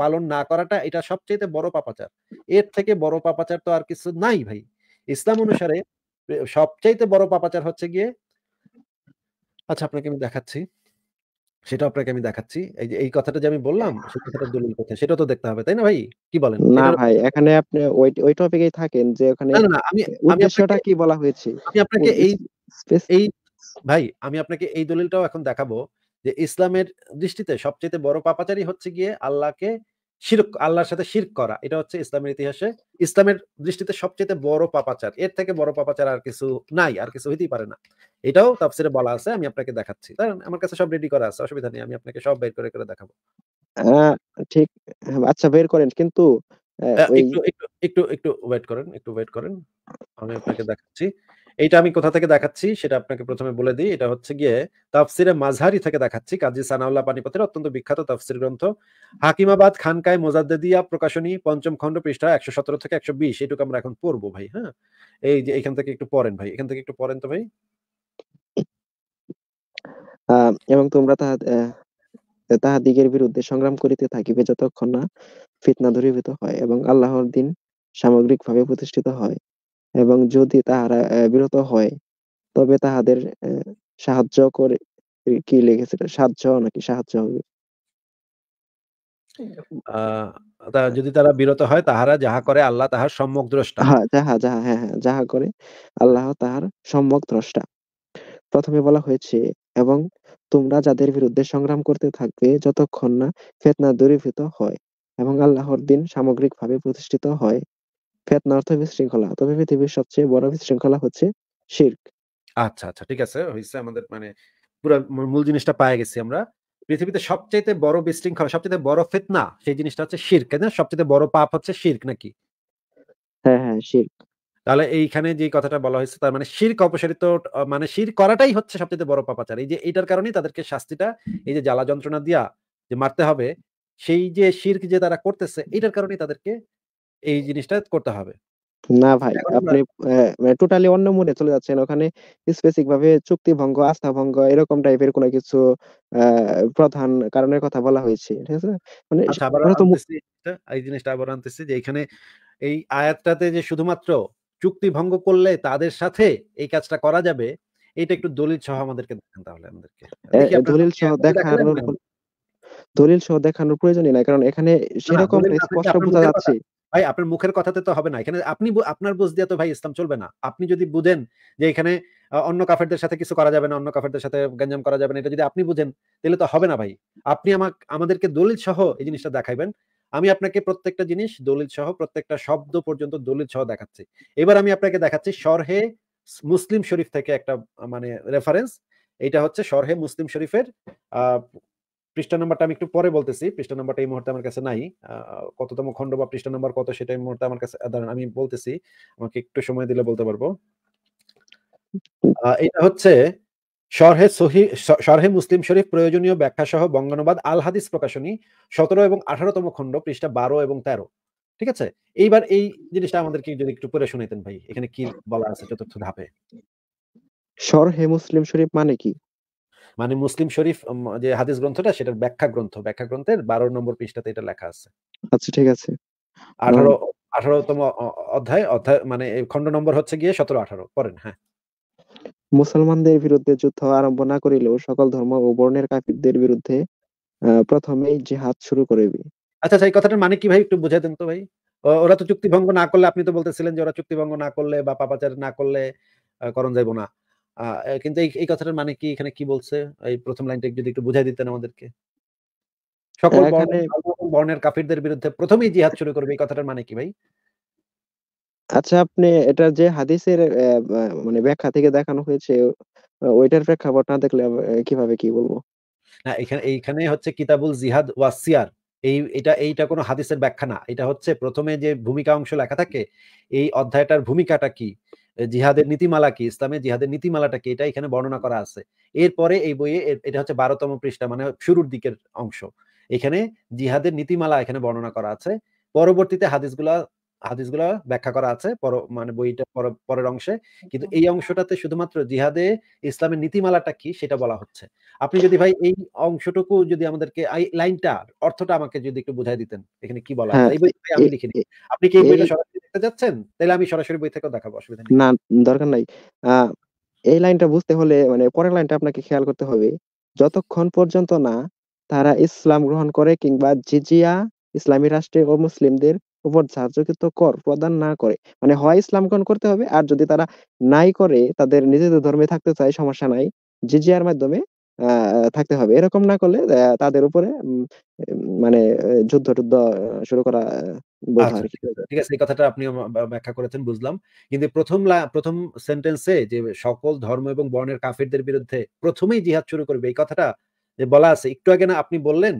পালন না করাটা এটা সবচেয়ে বড় পাপাচার এর থেকে বড় পাপাচার তো আর কিছু নাই ভাই ইসলাম অনুসারে সবচাইতে বড় পাপাচার হচ্ছে গিয়ে আচ্ছা আপনাকে আমি দেখাচ্ছি সেটা আপনাকে আমি দেখাচ্ছি এই যে এই কথাটা যে আমি বললাম সেই কথাটা দলিল কোথায় সেটা তো দেখতে হবে তাই না ভাই কি বলেন না ভাই এখানে আপনি ওই ওই টপিকেই থাকেন যে ওখানে না না আমি সেটা কি বলা হয়েছে আমি আপনাকে এই এই ভাই আমি আপনাকে এই দলিলটাও এখন দেখাবো যে ইসলামের দৃষ্টিতে সবচেয়ে বড় পাপাচারী হচ্ছে গিয়ে আল্লাহকে শির্ক আল্লাহর সাথে শির্ক করা এটা হচ্ছে ইসলামের ইতিহাসে ইসলামের দৃষ্টিতে সবচেয়ে বড় পাপাচার এর থেকে বড় পাপাচার আর কিছু নাই আর কিছু হইতেই পারে না এটাও তাফসিরে বলা আছে আমি আপনাকে দেখাচ্ছি আমার কাছে সব রেডি করা আছে অসুবিধা নেই আমি আপনাকে সব বের করে করে দেখাবো হ্যাঁ, ঠিক আচ্ছা বের করেন কিন্তু একটু একটু একটু একটু ওয়েট করেন একটু ওয়েট করেন আমি আপনাকে দেখাচ্ছি এইটা আমি কোথা থেকে দেখাচ্ছি সেটা আপনাকে প্রথমে বলে দিই এটা হচ্ছে গিয়ে তাফসিরে মাঝহারি থেকে দেখাচ্ছি কাজী সানাউল্লাহ পানিপথের অত্যন্ত বিখ্যাত তাফসির গ্রন্থ হাকিমাবাদ খানকায় মোজাদ্দিয়া প্রকাশনী পঞ্চম খণ্ড পৃষ্ঠা একশো সতেরো থেকে একশো বিশ এটুকু আমরা এখন পড়বো ভাই হ্যাঁ এই যে এখান থেকে একটু পড়েন ভাই এখান থেকে একটু পড়েন তো ভাই এবং তোমরা তাহা তাহাদিগের বিরুদ্ধে সংগ্রাম করিতে থাকিবে যতক্ষণ না ফিতনা দূরীভূত হয় এবং আল্লাহর দিন সামগ্রিকভাবে প্রতিষ্ঠিত হয় এবং যদি তাহারা বিরত হয় তবে তাহাদের সাহায্য করে কি লিখেছিল সাহায্য নাকি সাহায্য হবে যদি তারা বিরত হয় তাহারা যাহা করে আল্লাহ তাহার সম্যক দ্রষ্টা হ্যাঁ যাহা যাহা হ্যাঁ হ্যাঁ যাহা করে আল্লাহ তাহার সম্যক দ্রষ্টা প্রথমে বলা হয়েছে এবং তোমরা যাদের বিরুদ্ধে সংগ্রাম করতে থাকবে যতক্ষণ না ফেতনা দূরীভূত হয় এবং আল্লাহর দিন সামগ্রিকভাবে প্রতিষ্ঠিত হয় ফেতনা অর্থ বিশৃঙ্খলা তবে পৃথিবীর সবচেয়ে বড় বিশৃঙ্খলা হচ্ছে শির্ক আচ্ছা আচ্ছা ঠিক আছে হইছে আমাদের মানে পুরো মূল জিনিসটা গেছি আমরা পৃথিবীতে বড় বিশৃঙ্খলা বড় সেই জিনিসটা হচ্ছে শির্ক না বড় পাপ হচ্ছে শির্ক নাকি হ্যাঁ হ্যাঁ শির্ক তাহলে এইখানে যে কথাটা বলা হয়েছে তার মানে শির অপসারিত মানে শির করাটাই হচ্ছে সবচেয়ে বড় পাপাচার এই যে এটার কারণেই তাদেরকে শাস্তিটা এই যে জ্বালা যন্ত্রণা দিয়া যে মারতে হবে সেই যে শির্ক যে তারা করতেছে এটার কারণেই তাদেরকে এই জিনিসটা করতে হবে না ভাই আপনি টোটালি মানে অন্য মোড়ে চলে যাচ্ছেন ওখানে স্পেসিফিক ভাবে চুক্তি ভঙ্গ আস্থা ভঙ্গ এরকম টাইপের কোনো কিছু প্রধান কারণের কথা বলা হয়েছে ঠিক আছে মানে আচ্ছা, এই জিনিসটা আবার আনতেছি যে এখানে এই আয়াতটাতে যে শুধুমাত্র চুক্তি ভঙ্গ করলে তাদের সাথে এই কাজটা করা যাবে এটা একটু দলিল সহ আমাদেরকে দেখেন তাহলে আমাদেরকে দলিল সহ দেখানোর দলিল সহ দেখানোর প্রয়োজনই নাই কারণ এখানে সেরকম স্পষ্ট বোঝা যাচ্ছে ভাই আপনার মুখের কথাতে তো হবে না এখানে আপনি আপনার বুঝ দিয়ে তো ভাই ইসলাম চলবে না আপনি যদি বুঝেন যে এখানে অন্য কাফেরদের সাথে কিছু করা যাবে না অন্য কাফেরদের সাথে গঞ্জাম করা যাবে না এটা যদি আপনি বুঝেন তাহলে তো হবে না ভাই আপনি আমাকে আমাদেরকে দলিল সহ এই জিনিসটা দেখাইবেন আমি আপনাকে প্রত্যেকটা জিনিস দলিল সহ প্রত্যেকটা শব্দ পর্যন্ত দলিল সহ দেখাচ্ছি এবার আমি আপনাকে দেখাচ্ছি সরহে মুসলিম শরীফ থেকে একটা মানে রেফারেন্স এটা হচ্ছে সরহে মুসলিম শরীফের পৃষ্ঠা নাম্বারটা আমি একটু পরে বলতেছি পৃষ্ঠা নাম্বারটা এই মুহূর্তে আমার কাছে নাই কততম খণ্ড বা পৃষ্ঠা নাম্বার কত সেটা এই মুহূর্তে আমার কাছে ধরেন আমি বলতেছি আমাকে একটু সময় দিলে বলতে পারবো এটা হচ্ছে শরহে সহি শরহে মুসলিম শরীফ প্রয়োজনীয় ব্যাখ্যা সহ বঙ্গানুবাদ আল হাদিস প্রকাশনী সতেরো এবং আঠারোতম খণ্ড পৃষ্ঠা বারো এবং তেরো ঠিক আছে এইবার এই জিনিসটা আমাদেরকে যদি একটু পরে শুনাইতেন ভাই এখানে কি বলা আছে চতুর্থ ধাপে শরহে মুসলিম শরীফ মানে কি মানে মুসলিম শরীফ যে হাদিস গ্রন্থটা সেটার ব্যাখ্যা গ্রন্থ ব্যাখ্যা গ্রন্থের বারো নম্বর পৃষ্ঠাতে এটা লেখা আছে আচ্ছা ঠিক আছে আঠারো আঠারোতম অধ্যায় অধ্যায় মানে খন্ড নম্বর হচ্ছে গিয়ে সতেরো আঠারো পরেন হ্যাঁ মুসলমানদের বিরুদ্ধে যুদ্ধ আরম্ভ না করিলেও সকল ধর্ম ও বর্ণের কাফিরদের বিরুদ্ধে প্রথমেই জিহাদ শুরু করবে আচ্ছা আচ্ছা এই কথাটার মানে কি ভাই একটু বুঝাই দেন তো ভাই ওরা তো চুক্তিভঙ্গ না করলে আপনি তো বলতেছিলেন যে ওরা চুক্তিভঙ্গ না করলে বা পাপাচার না করলে করণ যাইব না কিন্তু এই কথাটার মানে কি এখানে কি বলছে এই প্রথম লাইনটা যদি একটু বুঝাই দিতেন আমাদেরকে সকল বর্ণের কাফিরদের বিরুদ্ধে প্রথমেই জিহাদ শুরু করবে এই কথাটার মানে কি ভাই আচ্ছা আপনি এটা যে হাদিসের মানে ব্যাখ্যা থেকে দেখানো হয়েছে ওইটার প্রেক্ষাপট না দেখলে কিভাবে কি বলবো না এখানে এইখানে হচ্ছে কিতাবুল জিহাদ ওয়াসিয়ার এই এটা এইটা কোনো হাদিসের ব্যাখ্যা না এটা হচ্ছে প্রথমে যে ভূমিকা অংশ লেখা থাকে এই অধ্যায়টার ভূমিকাটা কি জিহাদের নীতিমালা কি ইসলামের জিহাদের নীতিমালাটা কি এটা এখানে বর্ণনা করা আছে এরপরে এই বইয়ে এটা হচ্ছে বারোতম পৃষ্ঠা মানে শুরুর দিকের অংশ এখানে জিহাদের নীতিমালা এখানে বর্ণনা করা আছে পরবর্তীতে হাদিসগুলা হাদিসগুলা ব্যাখ্যা করা আছে পর মানে বইটা পরের অংশে কিন্তু এই অংশটাতে শুধুমাত্র জিহাদে ইসলামের নীতিমালাটা কি সেটা বলা হচ্ছে আপনি যদি ভাই এই অংশটুকু যদি আমাদেরকে লাইনটা অর্থটা আমাকে যদি একটু বুঝাই দিতেন এখানে কি বলা হ্যাঁ। আমি লিখিনি আপনি কি এই বইটা করতে যাচ্ছেন তাহলে আমি সরাসরি বই থেকেও দেখাবো অসুবিধা না দরকার নাই এই লাইনটা বুঝতে হলে মানে পরের লাইনটা আপনাকে খেয়াল করতে হবে যতক্ষণ পর্যন্ত না তারা ইসলাম গ্রহণ করে কিংবা জিজিয়া ইসলামী রাষ্ট্রে ও মুসলিমদের উপর ধার্যকৃত কর প্রদান না করে মানে হয় ইসলাম গ্রহণ করতে হবে আর যদি তারা নাই করে তাদের নিজেদের ধর্মে থাকতে চায় সমস্যা নাই জিজিয়ার মাধ্যমে থাকতে হবে। এরকম না করলে তাদের উপরে মানে যুদ্ধ-টুদ্ধ শুরু করা আচ্ছা, ঠিক আছে, এই কথাটা আপনি ব্যাখ্যা করেছেন বুঝলাম। কিন্তু প্রথম প্রথম সেন্টেন্সে যে সকল ধর্ম এবং বর্ণের কাফিরদের বিরুদ্ধে প্রথমেই জিহাদ শুরু করবে এই কথাটা যে বলা আছে। একটু আগে না আপনি বললেন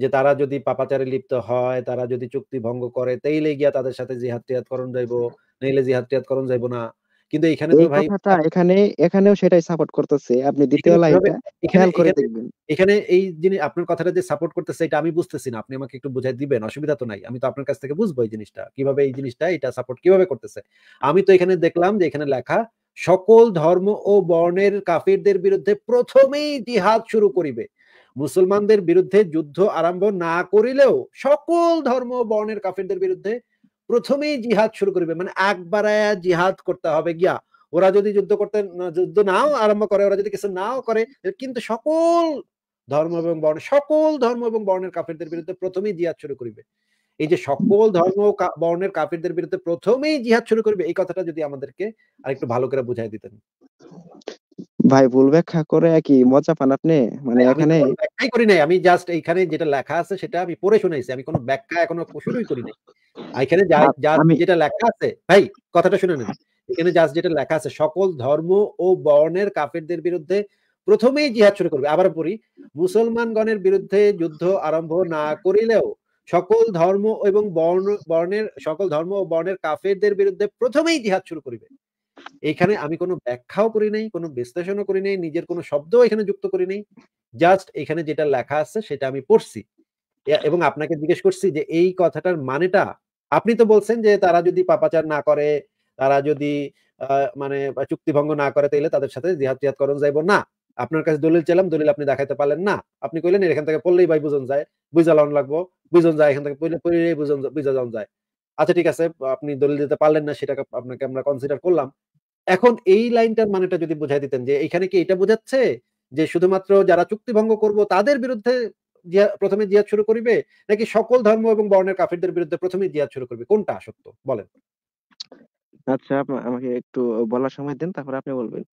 যে তারা যদি পাপাচারে লিপ্ত হয়, তারা যদি চুক্তি ভঙ্গ করে তাইলে গিয়া তাদের সাথে জিহাদ-টিহাদ করণ যাইব, আচ্ছা। নইলে জিহাদ-টিহাদ করণ যাইব না। কিন্তু এখানে তো ভাই এখানে এখানেও সেটাই সাপোর্ট করতেছে আপনি দ্বিতীয় লাইনটা খেয়াল করে দেখবেন এখানে এই জিনিস আপনার কথাটা যে সাপোর্ট করতেছে এটা আমি বুঝতেছি না আপনি আমাকে একটু বুঝাই দিবেন অসুবিধা তো নাই আমি তো আপনার কাছ থেকে বুঝবো এই জিনিসটা কিভাবে এই জিনিসটা এটা সাপোর্ট কিভাবে করতেছে আমি তো এখানে দেখলাম যে এখানে লেখা সকল ধর্ম ও বর্ণের কাফিরদের বিরুদ্ধে প্রথমেই জিহাদ শুরু করিবে মুসলমানদের বিরুদ্ধে যুদ্ধ আরম্ভ না করিলেও সকল ধর্ম বর্ণের কাফিরদের বিরুদ্ধে প্রথমেই জিহাদ শুরু করবে মানে আগ জিহাদ করতে হবে গিয়া ওরা যদি যুদ্ধ করতে যুদ্ধ নাও আরম্ভ করে ওরা যদি কিছু নাও করে কিন্তু সকল ধর্ম এবং বর্ণ সকল ধর্ম এবং বর্ণের কাফেরদের বিরুদ্ধে প্রথমেই জিহাদ শুরু করবে এই যে সকল ধর্ম বর্ণের কাফেরদের বিরুদ্ধে প্রথমেই জিহাদ শুরু করবে এই কথাটা যদি আমাদেরকে আরেকটু ভালো করে বুঝাই দিতেন ভাই ভুল ব্যাখ্যা করে কি মজা পান আপনি মানে এখানে ব্যাখ্যাই করি নাই আমি জাস্ট এখানে যেটা লেখা আছে সেটা আমি পড়ে শুনাইছি আমি কোনো ব্যাখ্যা এখনো শুরুই করি নাই এখানে যা যা যেটা লেখা আছে ভাই কথাটা শুনে নেন এখানে জাস্ট যেটা লেখা আছে সকল ধর্ম ও বর্ণের কাফেরদের বিরুদ্ধে প্রথমেই জিহাদ শুরু করবে আবার পড়ি মুসলমানগণের বিরুদ্ধে যুদ্ধ আরম্ভ না করিলেও সকল ধর্ম এবং বর্ণ বর্ণের সকল ধর্ম ও বর্ণের কাফেরদের বিরুদ্ধে প্রথমেই জিহাদ শুরু করিবে এখানে আমি কোনো ব্যাখ্যাও করি নাই কোনো বিশ্লেষণও করি নাই নিজের কোনো শব্দও এখানে যুক্ত করি নাই জাস্ট এখানে যেটা লেখা আছে সেটা আমি পড়ছি এবং আপনাকে জিজ্ঞেস করছি যে এই কথাটার মানেটা আপনি তো বলছেন যে তারা যদি পাপাচার না করে তারা যদি মানে চুক্তিভঙ্গ না করে তাইলে তাদের সাথে জিহাদ জিহাদ করণ যাইব না আপনার কাছে দলিল চেলাম দলিল আপনি দেখাইতে পারলেন না আপনি কইলেন এখান থেকে পড়লেই ভাই বুঝন যায় বুঝালান লাগবো বুঝন যায় এখান থেকে পড়লে পড়লেই বুঝন বুঝা যায় আচ্ছা ঠিক আছে আপনি দলিল দিতে পারলেন না সেটাকে আপনাকে আমরা কনসিডার করলাম এখন এই লাইনটার মানেটা যদি বুঝাই দিতেন যে এখানে কি এটা বোঝাচ্ছে যে শুধুমাত্র যারা চুক্তি ভঙ্গ করবো তাদের বিরুদ্ধে প্রথমে জিয়াদ শুরু করবে নাকি সকল ধর্ম এবং বর্ণের কাফিরদের বিরুদ্ধে প্রথমে জিয়াদ শুরু করবে কোনটা সত্য বলেন আচ্ছা আমাকে একটু বলার সময় দেন তারপর আপনি বলবেন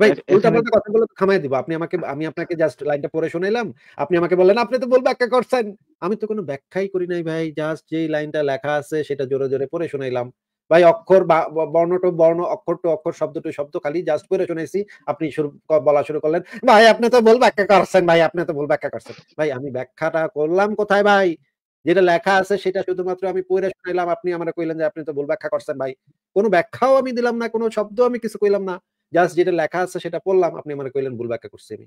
ভাই উল্টাপাল্টা কথাগুলো থামাই দিব আপনি আমাকে আমি আপনাকে জাস্ট লাইনটা পড়ে শুনাইলাম আপনি আমাকে বললেন আপনি তো ভুল ব্যাখ্যা করছেন আমি তো কোনো ব্যাখ্যাই করি নাই ভাই জাস্ট যে লাইনটা লেখা আছে সেটা জোরে জোরে পড়ে শুনাইলাম ভাই অক্ষর বা বর্ণ টু বর্ণ অক্ষর টু অক্ষর শব্দ টু শব্দ খালি জাস্ট করে শুনেছি আপনি শুরু বলা শুরু করলেন ভাই আপনি তো ভুল ব্যাখ্যা করছেন ভাই আপনি তো ভুল ব্যাখ্যা করছেন ভাই আমি ব্যাখ্যাটা করলাম কোথায় ভাই যেটা লেখা আছে সেটা শুধুমাত্র আমি পড়ে শুনাইলাম আপনি আমার কইলেন যে আপনি তো ভুল ব্যাখ্যা করছেন ভাই কোনো ব্যাখ্যাও আমি দিলাম না কোনো শব্দ আমি কিছু কইলাম না জাস্ট যেটা লেখা আছে সেটা পড়লাম আপনি আমার কইলেন ভুল ব্যাখ্যা করছি আমি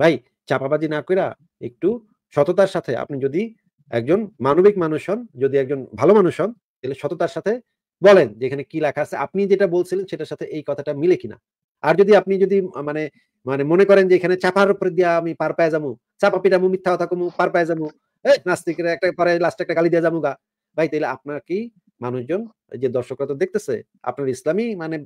ভাই চাপাবাজি না কইরা একটু সততার সাথে আপনি যদি একজন মানবিক মানুষ হন যদি একজন ভালো মানুষ হন তাহলে সততার সাথে বলেন যেখানে কি লেখা আছে আপনি যেটা বলছিলেন সেটার সাথে এই কথাটা মিলে কিনা আর যদি আপনি যদি মানে মানে মনে করেন যে এখানে চাপার উপরে দিয়া আমি পার পায়ে যাবো চাপা পিটামু মিথ্যা কথা কমু পার পায়ে যাবো এই নাস্তিকের একটা পরে লাস্ট একটা গালি দিয়ে যাবো গা ভাই তাহলে আপনার কি মানুষজন যে দর্শকরা তো দেখতেছে আপনার ইসলামী মানে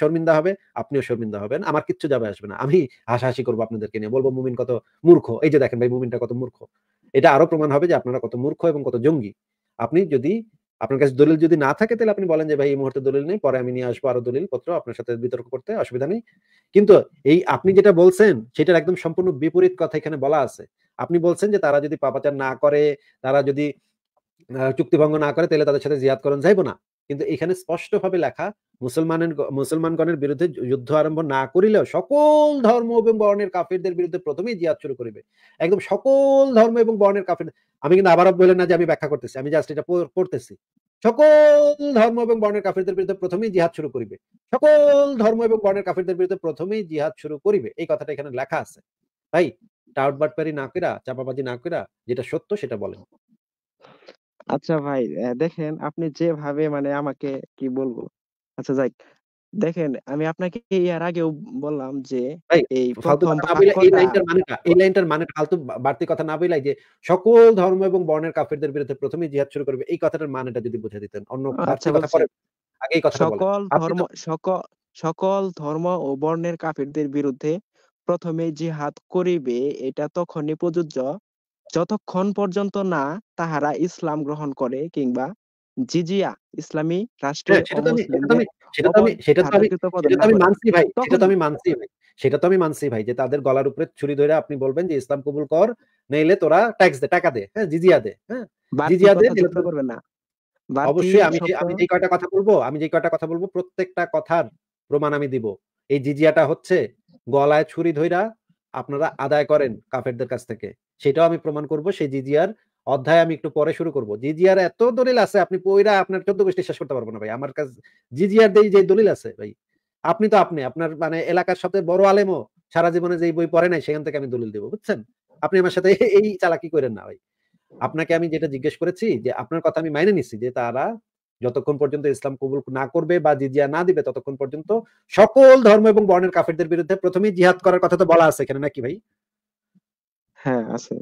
শর্মিন্দা হবে আপনিও শর্মিন্দা হবেন আমার কিচ্ছু যাবে আসবে না আমি হাসাহাসি করবো আপনাদেরকে নিয়ে বলবো মুমিন কত মূর্খ এই যে দেখেন ভাই মুমিনটা কত মূর্খ এটা আরো প্রমাণ হবে যে আপনারা কত মূর্খ এবং কত জঙ্গি আপনি যদি আপনার কাছে দলিল যদি না থাকে তাহলে আপনি বলেন যে ভাই এই মুহূর্তে দলিল নেই পরে আমি নিয়ে আসবো আরো দলিল পত্র আপনার সাথে বিতর্ক করতে অসুবিধা নেই কিন্তু এই আপনি যেটা বলছেন সেটার একদম সম্পূর্ণ বিপরীত কথা এখানে বলা আছে আপনি বলছেন যে তারা যদি পাপাচার না করে তারা যদি চুক্তিভঙ্গ না করে তাহলে তাদের সাথে জিয়াদ করেন যাইবো না কিন্তু এখানে স্পষ্টভাবে লেখা মুসলমানের মুসলমানগণের বিরুদ্ধে যুদ্ধ আরম্ভ না করিলেও সকল ধর্ম এবং বর্ণের কাফেরদের বিরুদ্ধে প্রথমেই জিয়াদ শুরু করিবে একদম সকল ধর্ম এবং বর্ণের কাফের আমি কিন্তু আবারও বলে না যে আমি ব্যাখ্যা করতেছি আমি জাস্ট এটা পড়তেছি সকল ধর্ম এবং বর্ণের কাফেরদের বিরুদ্ধে প্রথমেই জিহাদ শুরু করিবে সকল ধর্ম এবং বর্ণের কাফেরদের বিরুদ্ধে প্রথমেই জিহাদ শুরু করিবে এই কথাটা এখানে লেখা আছে তাই টাউট বাটপারি না করা চাপাবাজি না করা যেটা সত্য সেটা বলেন আচ্ছা ভাই দেখেন আপনি যেভাবে মানে আমাকে কি বলবো? আচ্ছা যাই দেখেন আমি আপনাকে এর আগেও বললাম যে এই ফালতু এই লাইনটার মানে এই লাইনটার মানে ফালতু বাড়তি কথা না বইলাই যে সকল ধর্ম এবং বর্ণের কাফেরদের বিরুদ্ধে প্রথমে জিহাদ শুরু করবে। এই কথাটার মানেটা যদি বুঝাই দিতেন। অন্য আচ্ছা কথা পরে আগে এই কথাটা সকল ধর্ম তো সকল ধর্ম ও বর্ণের কাফেরদের বিরুদ্ধে প্রথমে জিহাদ করিবে এটা তখনই প্রযোজ্য যতক্ষণ পর্যন্ত না তাহারা ইসলাম গ্রহণ করে কিংবা জিজিয়া ইসলামী রাষ্ট্র হ্যাঁ, সেটা তো আমি মানছি ভাই যে তাদের গলার উপরে ছুরি ধরে আপনি বলবেন যে ইসলাম কবুল কর নাইলে তোরা ট্যাক্স দে টাকা দে হ্যাঁ জিজিয়া দে হ্যাঁ জিজিয়া দে করবে না অবশ্যই আমি আমি যে কয়টা কথা বলবো আমি যে কয়টা কথা বলবো প্রত্যেকটা কথার প্রমাণ আমি দিব এই জিজিয়াটা হচ্ছে গলায় ছুরি ধইরা আপনারা আদায় করেন কাফেরদের কাছ থেকে সেটাও আমি প্রমাণ করব সেই জিজিয়ার অধ্যায় আমি একটু পরে শুরু করব জিজিয়ার এত দলিল আছে আপনি পইরা আপনার চোদ্দ গোষ্ঠী শেষ করতে পারবো না ভাই আমার কাছে জিজিয়ার যে দলিল আছে ভাই আপনি তো আপনি আপনার মানে এলাকার সবচেয়ে বড় আলেমও সারা জীবনে যেই বই পড়ে নাই সেখান থেকে আমি দলিল দেবো বুঝছেন আপনি আমার সাথে এই চালাকি করেন না ভাই আপনাকে আমি যেটা জিজ্ঞেস করেছি যে আপনার কথা আমি মাইনে নিছি যে তারা যতক্ষণ পর্যন্ত ইসলাম কবুল না করবে বা জিজিয়া না দিবে ততক্ষণ পর্যন্ত সকল ধর্ম এবং বর্ণের কাফেরদের বিরুদ্ধে প্রথমেই জিহাদ করার কথা তো বলা আছে এখানে নাকি ভাই হ্যাঁ, আছে।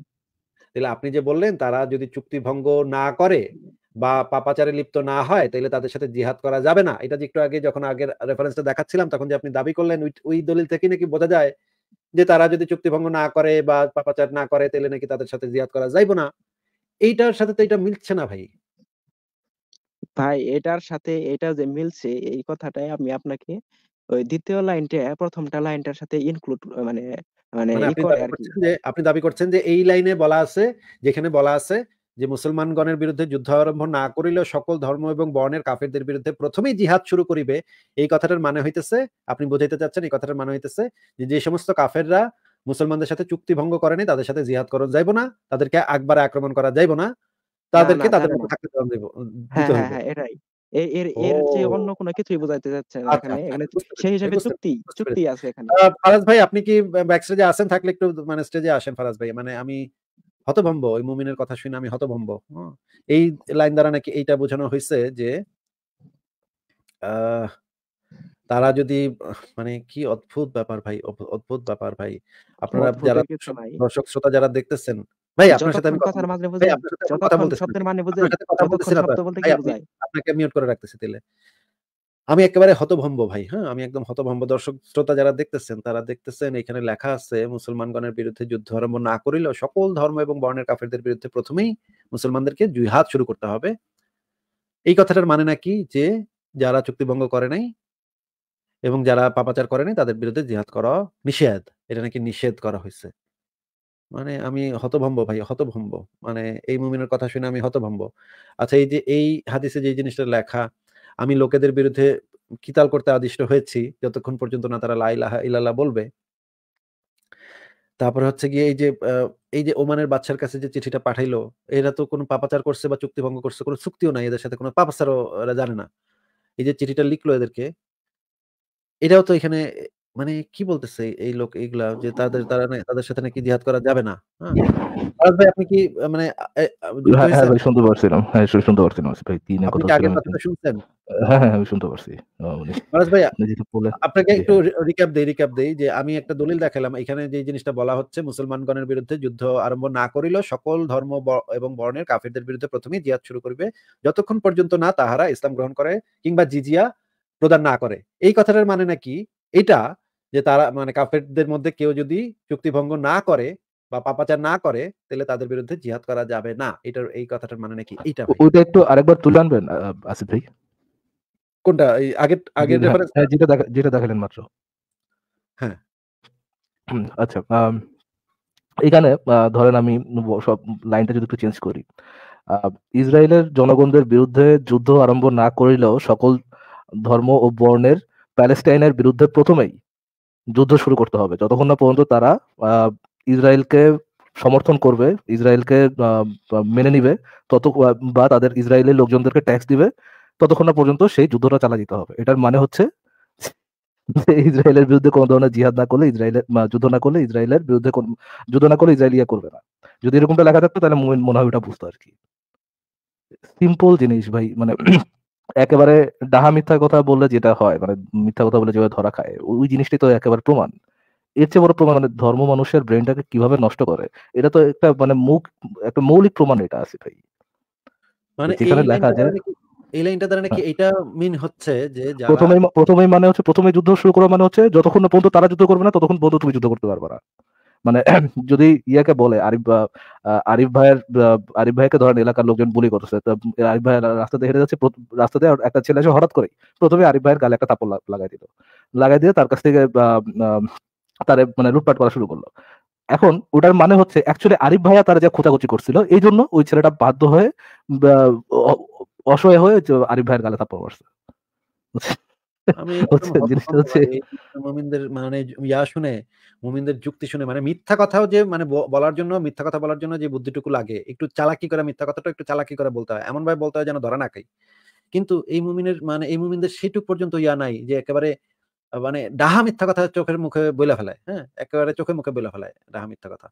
তাহলে আপনি যে বললেন তারা যদি চুক্তি ভঙ্গ না করে বা পাপাচারে লিপ্ত না হয় তাহলে তাদের সাথে জিহাদ করা যাবে না। এটা যে একটু আগে যখন আগের রেফারেন্সটা দেখাচ্ছিলাম তখন যে আপনি দাবি করলেন ওই দলিল থেকে নাকি বোঝা যায় যে তারা যদি চুক্তি ভঙ্গ না করে বা পাপাচার না করে তাহলে নাকি তাদের সাথে জিহাদ করা যাইব না। এইটার সাথে তো এটা মিলছে না ভাই। ভাই এটার সাথে এটা যে মিলছে এই কথাটাই আমি আপনাকে ওই দ্বিতীয় লাইনটা প্রথমটা লাইনটার সাথে ইনক্লুড মানে মানে মানে আপনি দাবি করছেন যে এই লাইনে বলা আছে যেখানে বলা আছে যে মুসলমানগণের বিরুদ্ধে যুদ্ধ আরম্ভ না করিলেও সকল ধর্ম এবং বর্ণের কাফেরদের বিরুদ্ধে প্রথমেই জিহাদ শুরু করিবে এই কথাটার মানে হইতেছে আপনি বুঝাইতে চাচ্ছেন এই কথাটার মানে হইতেছে যে যে সমস্ত কাফেররা মুসলমানদের সাথে চুক্তি ভঙ্গ করেনি তাদের সাথে জিহাদ করা যাইব না তাদেরকে আকবারে আক্রমণ করা যাইব না তাদেরকে তাদের থাকতে দেব হ্যাঁ হ্যাঁ, হ্যাঁ এটাই এর এর যে অন্য কোনো কিছুই বোঝাইতে যাচ্ছে না আচ্ছা, এখানে আচ্ছা, এখানে সেই চুক্তি চুক্তি আছে এখানে ফারাজ ভাই আপনি কি ব্যাক স্টেজে আসেন থাকলে একটু মানে স্টেজে আসেন ফারাজ ভাই মানে আমি হতভম্ব ওই মুমিনের কথা শুনে আমি হতভম্ব এই লাইন দ্বারা নাকি এইটা বোঝানো হয়েছে যে তারা যদি মানে কি অদ্ভুত ব্যাপার ভাই অদ্ভুত ব্যাপার ভাই আপনারা যারা দর্শক শ্রোতা যারা দেখতেছেন ভাই আপনার সাথে আমি কথার মাঝে বুঝে কথা বলতে শব্দের মানে বুঝে কথা বলতেছি না বলতে কি বোঝায় আপনাকে মিউট করে রাখতেছি তাহলে আমি একেবারে হতভম্ব ভাই হ্যাঁ আমি একদম হতভম্ব দর্শক শ্রোতা যারা দেখতেছেন তারা দেখতেছেন এখানে লেখা আছে মুসলমানগণের বিরুদ্ধে যুদ্ধ আরম্ভ না করিলেও সকল ধর্ম এবং বর্ণের কাফেরদের বিরুদ্ধে প্রথমেই মুসলমানদেরকে জুহাদ শুরু করতে হবে এই কথাটার মানে নাকি যে যারা চুক্তিভঙ্গ করে নাই এবং যারা পাপাচার করে নাই তাদের বিরুদ্ধে জিহাদ করা নিষেধ এটা নাকি নিষেধ করা হয়েছে মানে আমি হতভম্ব ভাই হতভম্ব মানে এই মুমিনের কথা শুনে আমি হতভম্ব আচ্ছা এই যে এই হাদিসে যে জিনিসটা লেখা আমি লোকেদের বিরুদ্ধে কিতাল করতে আদিষ্ট হয়েছি যতক্ষণ পর্যন্ত না তারা লাইলা ইলালা বলবে তারপর হচ্ছে গিয়ে এই যে এই যে ওমানের বাচ্চার কাছে যে চিঠিটা পাঠাইলো এরা তো কোনো পাপাচার করছে বা চুক্তিভঙ্গ করছে কোনো চুক্তিও নাই এদের সাথে কোনো পাপাচারও এরা জানে না এই যে চিঠিটা লিখলো এদেরকে এটাও তো এখানে মানে কি বলতেছে এই লোক এইগুলা যে তাদের তারা তাদের সাথে নাকি জিহাদ করা যাবে না হ্যাঁ ভাই আপনি কি মানে হ্যাঁ, হ্যাঁ ভাই শুনতে পারছিলাম হ্যাঁ শুনতে পারছিলাম ভাই তিন না কথা শুনছেন হ্যাঁ হ্যাঁ আমি শুনতে পারছি মারাজ ভাই আপনাকে একটু রিক্যাপ দেই রিক্যাপ দেই যে আমি একটা দলিল দেখালাম এখানে যে জিনিসটা বলা হচ্ছে মুসলমানগণের বিরুদ্ধে যুদ্ধ আরম্ভ না করিলেও সকল ধর্ম এবং বর্ণের কাফিরদের বিরুদ্ধে প্রথমেই জিহাদ শুরু করবে যতক্ষণ পর্যন্ত না তাহারা ইসলাম গ্রহণ করে কিংবা জিজিয়া প্রদান না করে এই কথাটার মানে নাকি এটা যে তারা মানে কাফেরদের মধ্যে কেউ যদি চুক্তিভঙ্গ না করে বা পাপাচার না করে তাহলে তাদের বিরুদ্ধে জিহাদ করা যাবে না এটার এই কথাটার মানে নাকি এটা ওটা একটু আরেকবার তুলে আনবেন আসিফ ভাই কোনটা এই আগে আগে রেফারেন্স যেটা যেটা দেখালেন মাত্র হ্যাঁ আচ্ছা এখানে ধরেন আমি সব লাইনটা যদি একটু চেঞ্জ করি ইসরায়েলের জনগণদের বিরুদ্ধে যুদ্ধ আরম্ভ না করিলেও সকল ধর্ম ও বর্ণের প্যালেস্টাইনের বিরুদ্ধে প্রথমেই যুদ্ধ শুরু করতে হবে যতক্ষণ না পর্যন্ত তারা ইসরায়েলকে সমর্থন করবে ইসরায়েলকে মেনে নিবে তত বা তাদের ইসরায়েলের লোকজনদেরকে ট্যাক্স দিবে ততক্ষণ না পর্যন্ত সেই যুদ্ধটা চালা যেতে হবে এটার মানে হচ্ছে ইসরায়েলের বিরুদ্ধে কোনো ধরনের জিহাদ না করলে ইসরায়েলের যুদ্ধ না করলে ইসরায়েলের বিরুদ্ধে যুদ্ধ না করলে ইসরায়েল ইয়া করবে না যদি এরকমটা লেখা থাকতো তাহলে মনে হয় ওটা বুঝতো আর কি সিম্পল জিনিস ভাই মানে একেবারে ডাহা মিথ্যা কথা বললে যেটা হয় মানে মিথ্যা কথা বলে যেভাবে ধরা খায় ওই জিনিসটাই তো একেবারে প্রমাণ এর চেয়ে বড় প্রমাণ মানে ধর্ম মানুষের ব্রেনটাকে কিভাবে নষ্ট করে এটা তো একটা মানে মুখ একটা মৌলিক প্রমাণ এটা আছে ভাই মানে যেখানে লেখা যায় এই লাইনটা দ্বারা নাকি হ্যাঁ। এটা মিন হচ্ছে যে প্রথমে প্রথমে মানে হচ্ছে প্রথমে যুদ্ধ শুরু করা মানে হচ্ছে যতক্ষণ না পর্যন্ত তারা যুদ্ধ করবে না ততক্ষণ পর্যন্ত তুমি যুদ্ধ করতে পারবে না মানে যদি ইয়াকে বলে আরিফ আরিফ ভাইয়ের আরিফ ভাইকে ধরেন এলাকার লোকজন বুলি করছে তো আরিফ ভাই রাস্তাতে হেঁটে যাচ্ছে রাস্তাতে একটা ছেলে এসে হঠাৎ করে প্রথমে আরিফ ভাইয়ের গালে একটা তাপড় লাগাই দিল লাগাই দিয়ে তার কাছ থেকে তার মানে লুটপাট করা শুরু করলো এখন ওটার মানে হচ্ছে অ্যাকচুয়ালি আরিফ ভাইয়া তারা যা খোঁচাখুচি করছিল এই জন্য ওই ছেলেটা বাধ্য হয়ে অসহায় হয়ে আরিফ ভাইয়ের গালে তাপড় মারছে মানে মানে মানে লাগে একটু চালাকি করে মিথ্যা কথাটা একটু চালাকি করে বলতে হয় এমন ভাবে বলতে হয় যেন কিন্তু এই মানে এই মুমিনদের সেটুক পর্যন্ত ইয়া নাই যে একেবারে মানে ডাহা মিথ্যা কথা চোখের মুখে বলে ফেলায় হ্যাঁ একেবারে চোখের মুখে বলে ফেলায় ডাহা মিথ্যা কথা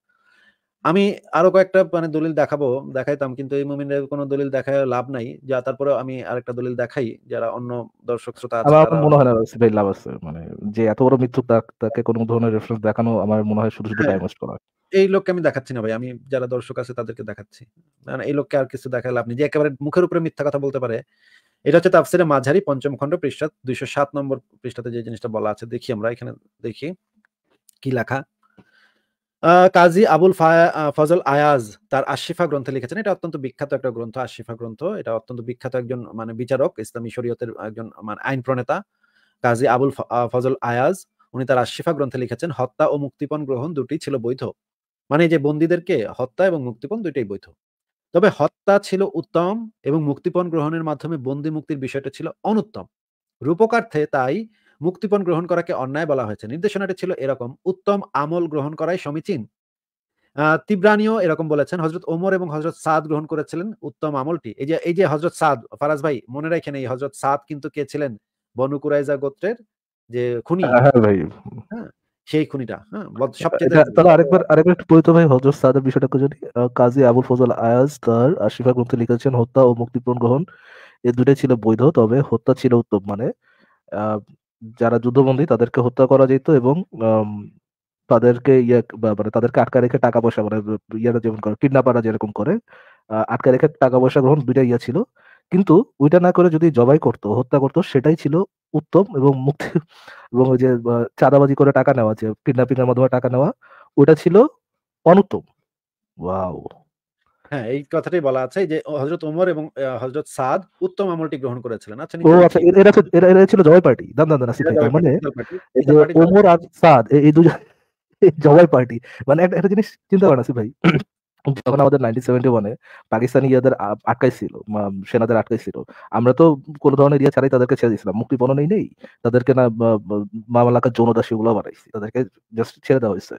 আমি আরো কয়েকটা মানে দলিল দেখাবো দেখাইতাম কিন্তু এই মুমিনের কোন দলিল দেখায় লাভ নাই যা তারপরে আমি আরেকটা দলিল দেখাই যারা অন্য দর্শক শ্রোতা আছে আমার মনে হয় না ভাই লাভ আছে মানে যে এত বড় মৃত্যু তাকে কোনো ধরনের রেফারেন্স দেখানো আমার মনে হয় শুধু শুধু টাইম হ্যাঁ। ওয়েস্ট করা এই লোককে আমি দেখাচ্ছি না ভাই আমি যারা দর্শক আছে তাদেরকে দেখাচ্ছি মানে এই লোককে আর কিছু দেখায় লাভ নেই যে একেবারে মুখের উপরে মিথ্যা কথা বলতে পারে এটা হচ্ছে তাফসের মাঝারি পঞ্চম খণ্ড পৃষ্ঠা দুইশো সাত নম্বর পৃষ্ঠাতে যে জিনিসটা বলা আছে দেখি আমরা এখানে দেখি কি লেখা কাজী আবুল ফজল আয়াজ তার আশিফা গ্রন্থে লিখেছেন এটা অত্যন্ত বিখ্যাত একটা গ্রন্থ আশিফা গ্রন্থ এটা অত্যন্ত বিখ্যাত একজন মানে বিচারক ইসলামী শরীয়তের একজন মানে আইন প্রণেতা কাজী আবুল ফজল আয়াজ উনি তার আশিফা গ্রন্থে লিখেছেন হত্যা ও মুক্তিপণ গ্রহণ দুটি ছিল বৈধ মানে যে বন্দীদেরকে হত্যা এবং মুক্তিপণ দুইটাই বৈধ তবে হত্যা ছিল উত্তম এবং মুক্তিপণ গ্রহণের মাধ্যমে বন্দি মুক্তির বিষয়টা ছিল অনুত্তম রূপকার্থে তাই মুক্তিপণ গ্রহণ করাকে অন্যায় বলা হয়েছে নির্দেশনাটি ছিল এরকম উত্তম আমল গ্রহণ করাই সমীচীন তিব্রানিও এরকম বলেছেন হজরত ওমর এবং হজরত সাদ গ্রহণ করেছিলেন উত্তম আমলটি এই যে এই যে হজরত সাদ ফারাজ ভাই মনে রাখেন এই হজরত সাদ কিন্তু কে ছিলেন বনুকুরাইজা গোত্রের যে খুনি হ্যাঁ, হ্যাঁ, ভাই হ্যাঁ, সেই খুনিটা হ্যাঁ সবচেয়ে তাহলে আরেকবার আরেকবার পরিচিত ভাই হজরত সাদের বিষয়টা কাজী আবুল ফজল আয়াজ তার আশিফা গ্রন্থে লিখেছেন হত্যা ও মুক্তিপণ গ্রহণ এ দুটোই ছিল বৈধ তবে হত্যা ছিল উত্তম মানে যারা যুদ্ধবন্দী তাদেরকে হত্যা করা যেত এবং তাদেরকে ইয়ে মানে তাদেরকে আটকা রেখে টাকা পয়সা মানে ইয়ে যেমন করে কিডনাপাড়া যেরকম করে আটকা রেখে টাকা পয়সা গ্রহণ দুইটা ইয়ে ছিল কিন্তু ওইটা না করে যদি জবাই করতো হত্যা করতো সেটাই ছিল উত্তম এবং মুক্তি এবং ওই যে চাঁদাবাজি করে টাকা নেওয়া যে কিডনাপিং এর মাধ্যমে টাকা নেওয়া ওটা ছিল অনুত্তম ওয়াও হ্যাঁ এই কথাটাই বলা আছে যে হজরত উমর এবং হজরত সাদ উত্তম আমলটি গ্রহণ করেছিলেন আচ্ছা ও আচ্ছা এরা এরা ছিল জয় পার্টি দান দান সিটি মানে উমর আর সাদ এই দুজন জয় পার্টি মানে একটা একটা জিনিস চিন্তা করেন ভাই যখন আমাদের নাইনটিন সেভেন্টি ওয়ানে পাকিস্তানি ইয়াদের আটকাইছিল সেনাদের আটকাইছিল আমরা তো কোন ধরনের ইয়া ছাড়াই তাদেরকে ছেড়ে দিয়েছিলাম মুক্তিপণ নেই নেই তাদেরকে না মামলাকার যৌনদাসী ওগুলো বানাইছি তাদেরকে জাস্ট ছেড়ে দেওয়া হয়েছে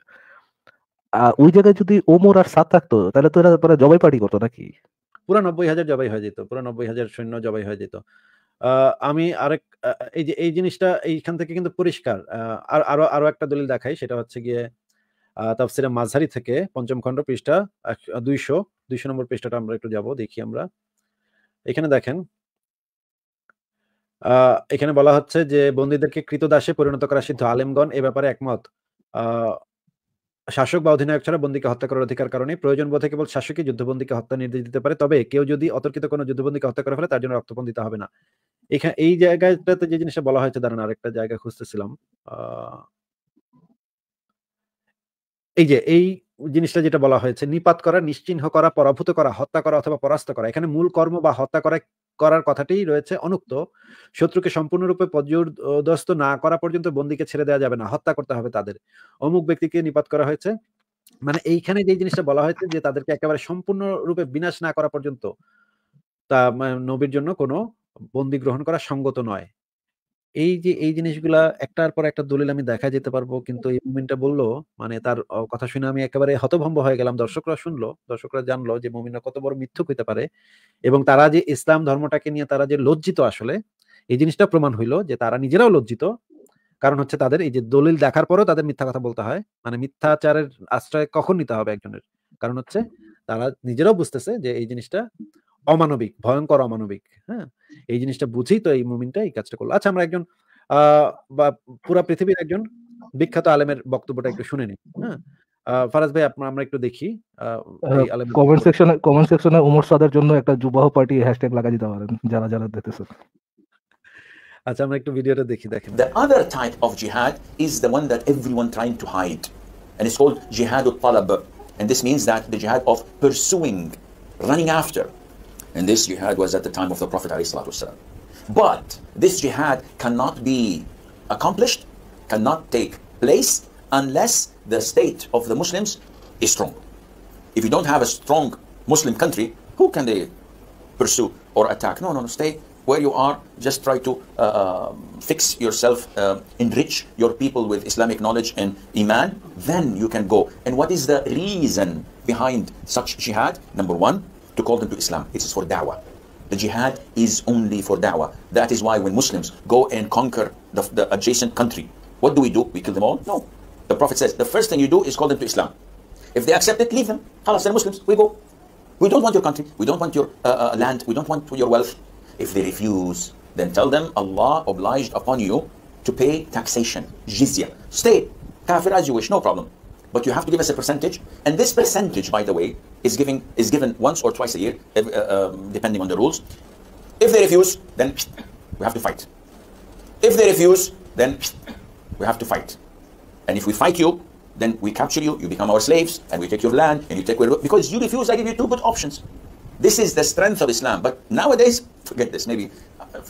ওই জায়গায় যদি ওমর আর সাত থাকতো তাহলে তো এরা মানে জবাই পার্টি করতো নাকি পুরো নব্বই হাজার জবাই হয়ে যেত পুরো নব্বই হাজার সৈন্য জবাই হয়ে যেত আমি আরেক এই যে এই জিনিসটা এইখান থেকে কিন্তু পরিষ্কার আর আরো আরো একটা দলিল দেখাই সেটা হচ্ছে গিয়ে তাফসিরে মাঝারি থেকে পঞ্চম খণ্ড পৃষ্ঠা দুইশো দুইশো নম্বর পৃষ্ঠাটা আমরা একটু যাব দেখি আমরা এখানে দেখেন এখানে বলা হচ্ছে যে বন্দীদেরকে কৃতদাসে পরিণত করা সিদ্ধ আলেমগণ এ ব্যাপারে একমত শাসক বা অধিনায়ক ছাড়া বন্দীকে হত্যা করার অধিকার কারণে প্রয়োজন বোধে কেবল শাসকই যুদ্ধবন্দীকে হত্যা নির্দেশ দিতে পারে তবে কেউ যদি অতর্কিত কোনো যুদ্ধবন্দীকে হত্যা করে ফেলে তার জন্য রক্তপণ দিতে হবে না এখানে এই জায়গাটাতে যে জিনিসটা বলা হয়েছে দাঁড়ান আরেকটা জায়গা খুঁজতেছিলাম এই যে এই জিনিসটা যেটা বলা হয়েছে নিপাত করা নিশ্চিহ্ন করা পরাভূত করা হত্যা করা অথবা পরাস্ত করা এখানে মূল কর্ম বা হত্যা করা করার কথাটি রয়েছে অনুক্ত শত্রুকে সম্পূর্ণরূপে পর্যদস্ত না করা পর্যন্ত বন্দীকে ছেড়ে দেওয়া যাবে না হত্যা করতে হবে তাদের অমুক ব্যক্তিকে নিপাত করা হয়েছে মানে এইখানে যে জিনিসটা বলা হয়েছে যে তাদেরকে একেবারে সম্পূর্ণরূপে বিনাশ না করা পর্যন্ত তা মানে নবীর জন্য কোনো বন্দি গ্রহণ করা সঙ্গত নয় এই যে এই জিনিসগুলা একটার পর একটা দলিল আমি দেখা যেতে পারবো কিন্তু এই মুমিনটা বললো মানে তার কথা শুনে আমি একেবারে হতভম্ব হয়ে গেলাম দর্শকরা শুনলো দর্শকরা জানলো যে মুমিনরা কত বড় মিথ্যুক হইতে পারে এবং তারা যে ইসলাম ধর্মটাকে নিয়ে তারা যে লজ্জিত আসলে এই জিনিসটা প্রমাণ হইলো যে তারা নিজেরাও লজ্জিত কারণ হচ্ছে তাদের এই যে দলিল দেখার পরও তাদের মিথ্যা কথা বলতে হয় মানে মিথ্যাচারের আশ্রয় কখন নিতে হবে একজনের কারণ হচ্ছে তারা নিজেরাও বুঝতেছে যে এই জিনিসটা অমানবিক ভয়ঙ্কর অমানবিক হ্যাঁ এই জিনিসটা বুঝি তো এই মুমিনটা এই কাজটা করলো আচ্ছা আমরা একজন বা পুরা পৃথিবীর একজন বিখ্যাত আলেমের বক্তব্যটা একটু শুনে নিই হ্যাঁ ফারাজ ভাই আপনার আমরা একটু দেখি কমেন্ট সেকশনে কমেন্ট সেকশনে জন্য একটা জুবাহ পার্টি হ্যাশট্যাগ লাগা দিতে পারেন যারা যারা দেখতেছেন আচ্ছা আমরা একটু ভিডিওটা দেখি দেখেন the other type of jihad is the one that everyone trying to hide and it's called jihad উত তালাব and this means that the jihad of pursuing running after And this jihad was at the time of the Prophet ﷺ. But this jihad cannot be accomplished, cannot take place unless the state of the Muslims is strong. If you don't have a strong Muslim country, who can they pursue or attack? No, no, no, stay where you are, just try to uh, uh fix yourself, uh, enrich your people with Islamic knowledge and Iman, then you can go. And what is the reason behind such jihad? Number one, to call them to Islam. It is for da'wah. The jihad is only for da'wah. That is why when Muslims go and conquer the, the adjacent country, what do we do? We kill them all? No. The Prophet says, the first thing you do is call them to Islam. If they accept it, leave them. Halas, they're Muslims. We go. We don't want your country. We don't want your uh, uh, land. We don't want your wealth. If they refuse, then tell them Allah obliged upon you to pay taxation, jizya. Stay, kafir as you wish, no problem but you have to give us a percentage. And this percentage, by the way, is giving is given once or twice a year, uh, um, depending on the rules. If they refuse, then we have to fight. If they refuse, then we have to fight. And if we fight you, then we capture you, you become our slaves, and we take your land, and you take your... Because you refuse, I give you two good options. This is the strength of Islam. But nowadays, forget this, maybe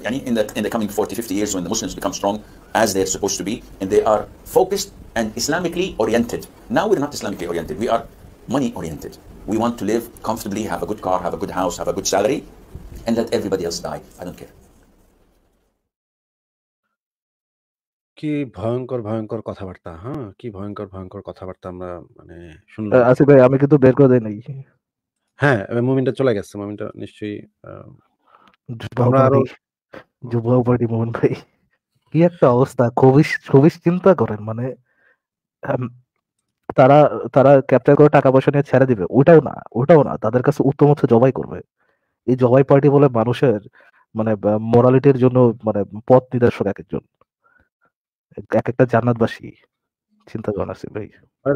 in the, in the coming 40, 50 years when the Muslims become strong as they're supposed to be, and they are focused and Islamically oriented. Now we're not Islamically oriented, we are money oriented. We want to live comfortably, have a good car, have a good house, have a good salary, and let everybody else die. I don't care. কি ভয়ঙ্কর ভয়ঙ্কর কথাবার্তা হ্যাঁ কি ভয়ঙ্কর ভয়ঙ্কর কথাবার্তা আমরা মানে শুনলাম আসিফ ভাই আমি কিন্তু বের করে দেই নাকি হ্যাঁ মুমিনটা চলে গেছে মুমিনটা নিশ্চয়ই আমরা আরো যুব পার্টি মোহন ভাই কি একটা অবস্থা খুবই খুবই চিন্তা করেন মানে তারা তারা ক্যাপচার করে টাকা পয়সা নিয়ে ছেড়ে দিবে ওটাও না ওটাও না তাদের কাছে উত্তম হচ্ছে জবাই করবে এই জবাই পার্টি বলে মানুষের মানে মোরালিটির জন্য মানে পথ নির্দেশক এক একজন এক একটা জান্নাতবাসী চিন্তা ভাবনা আছে ভাই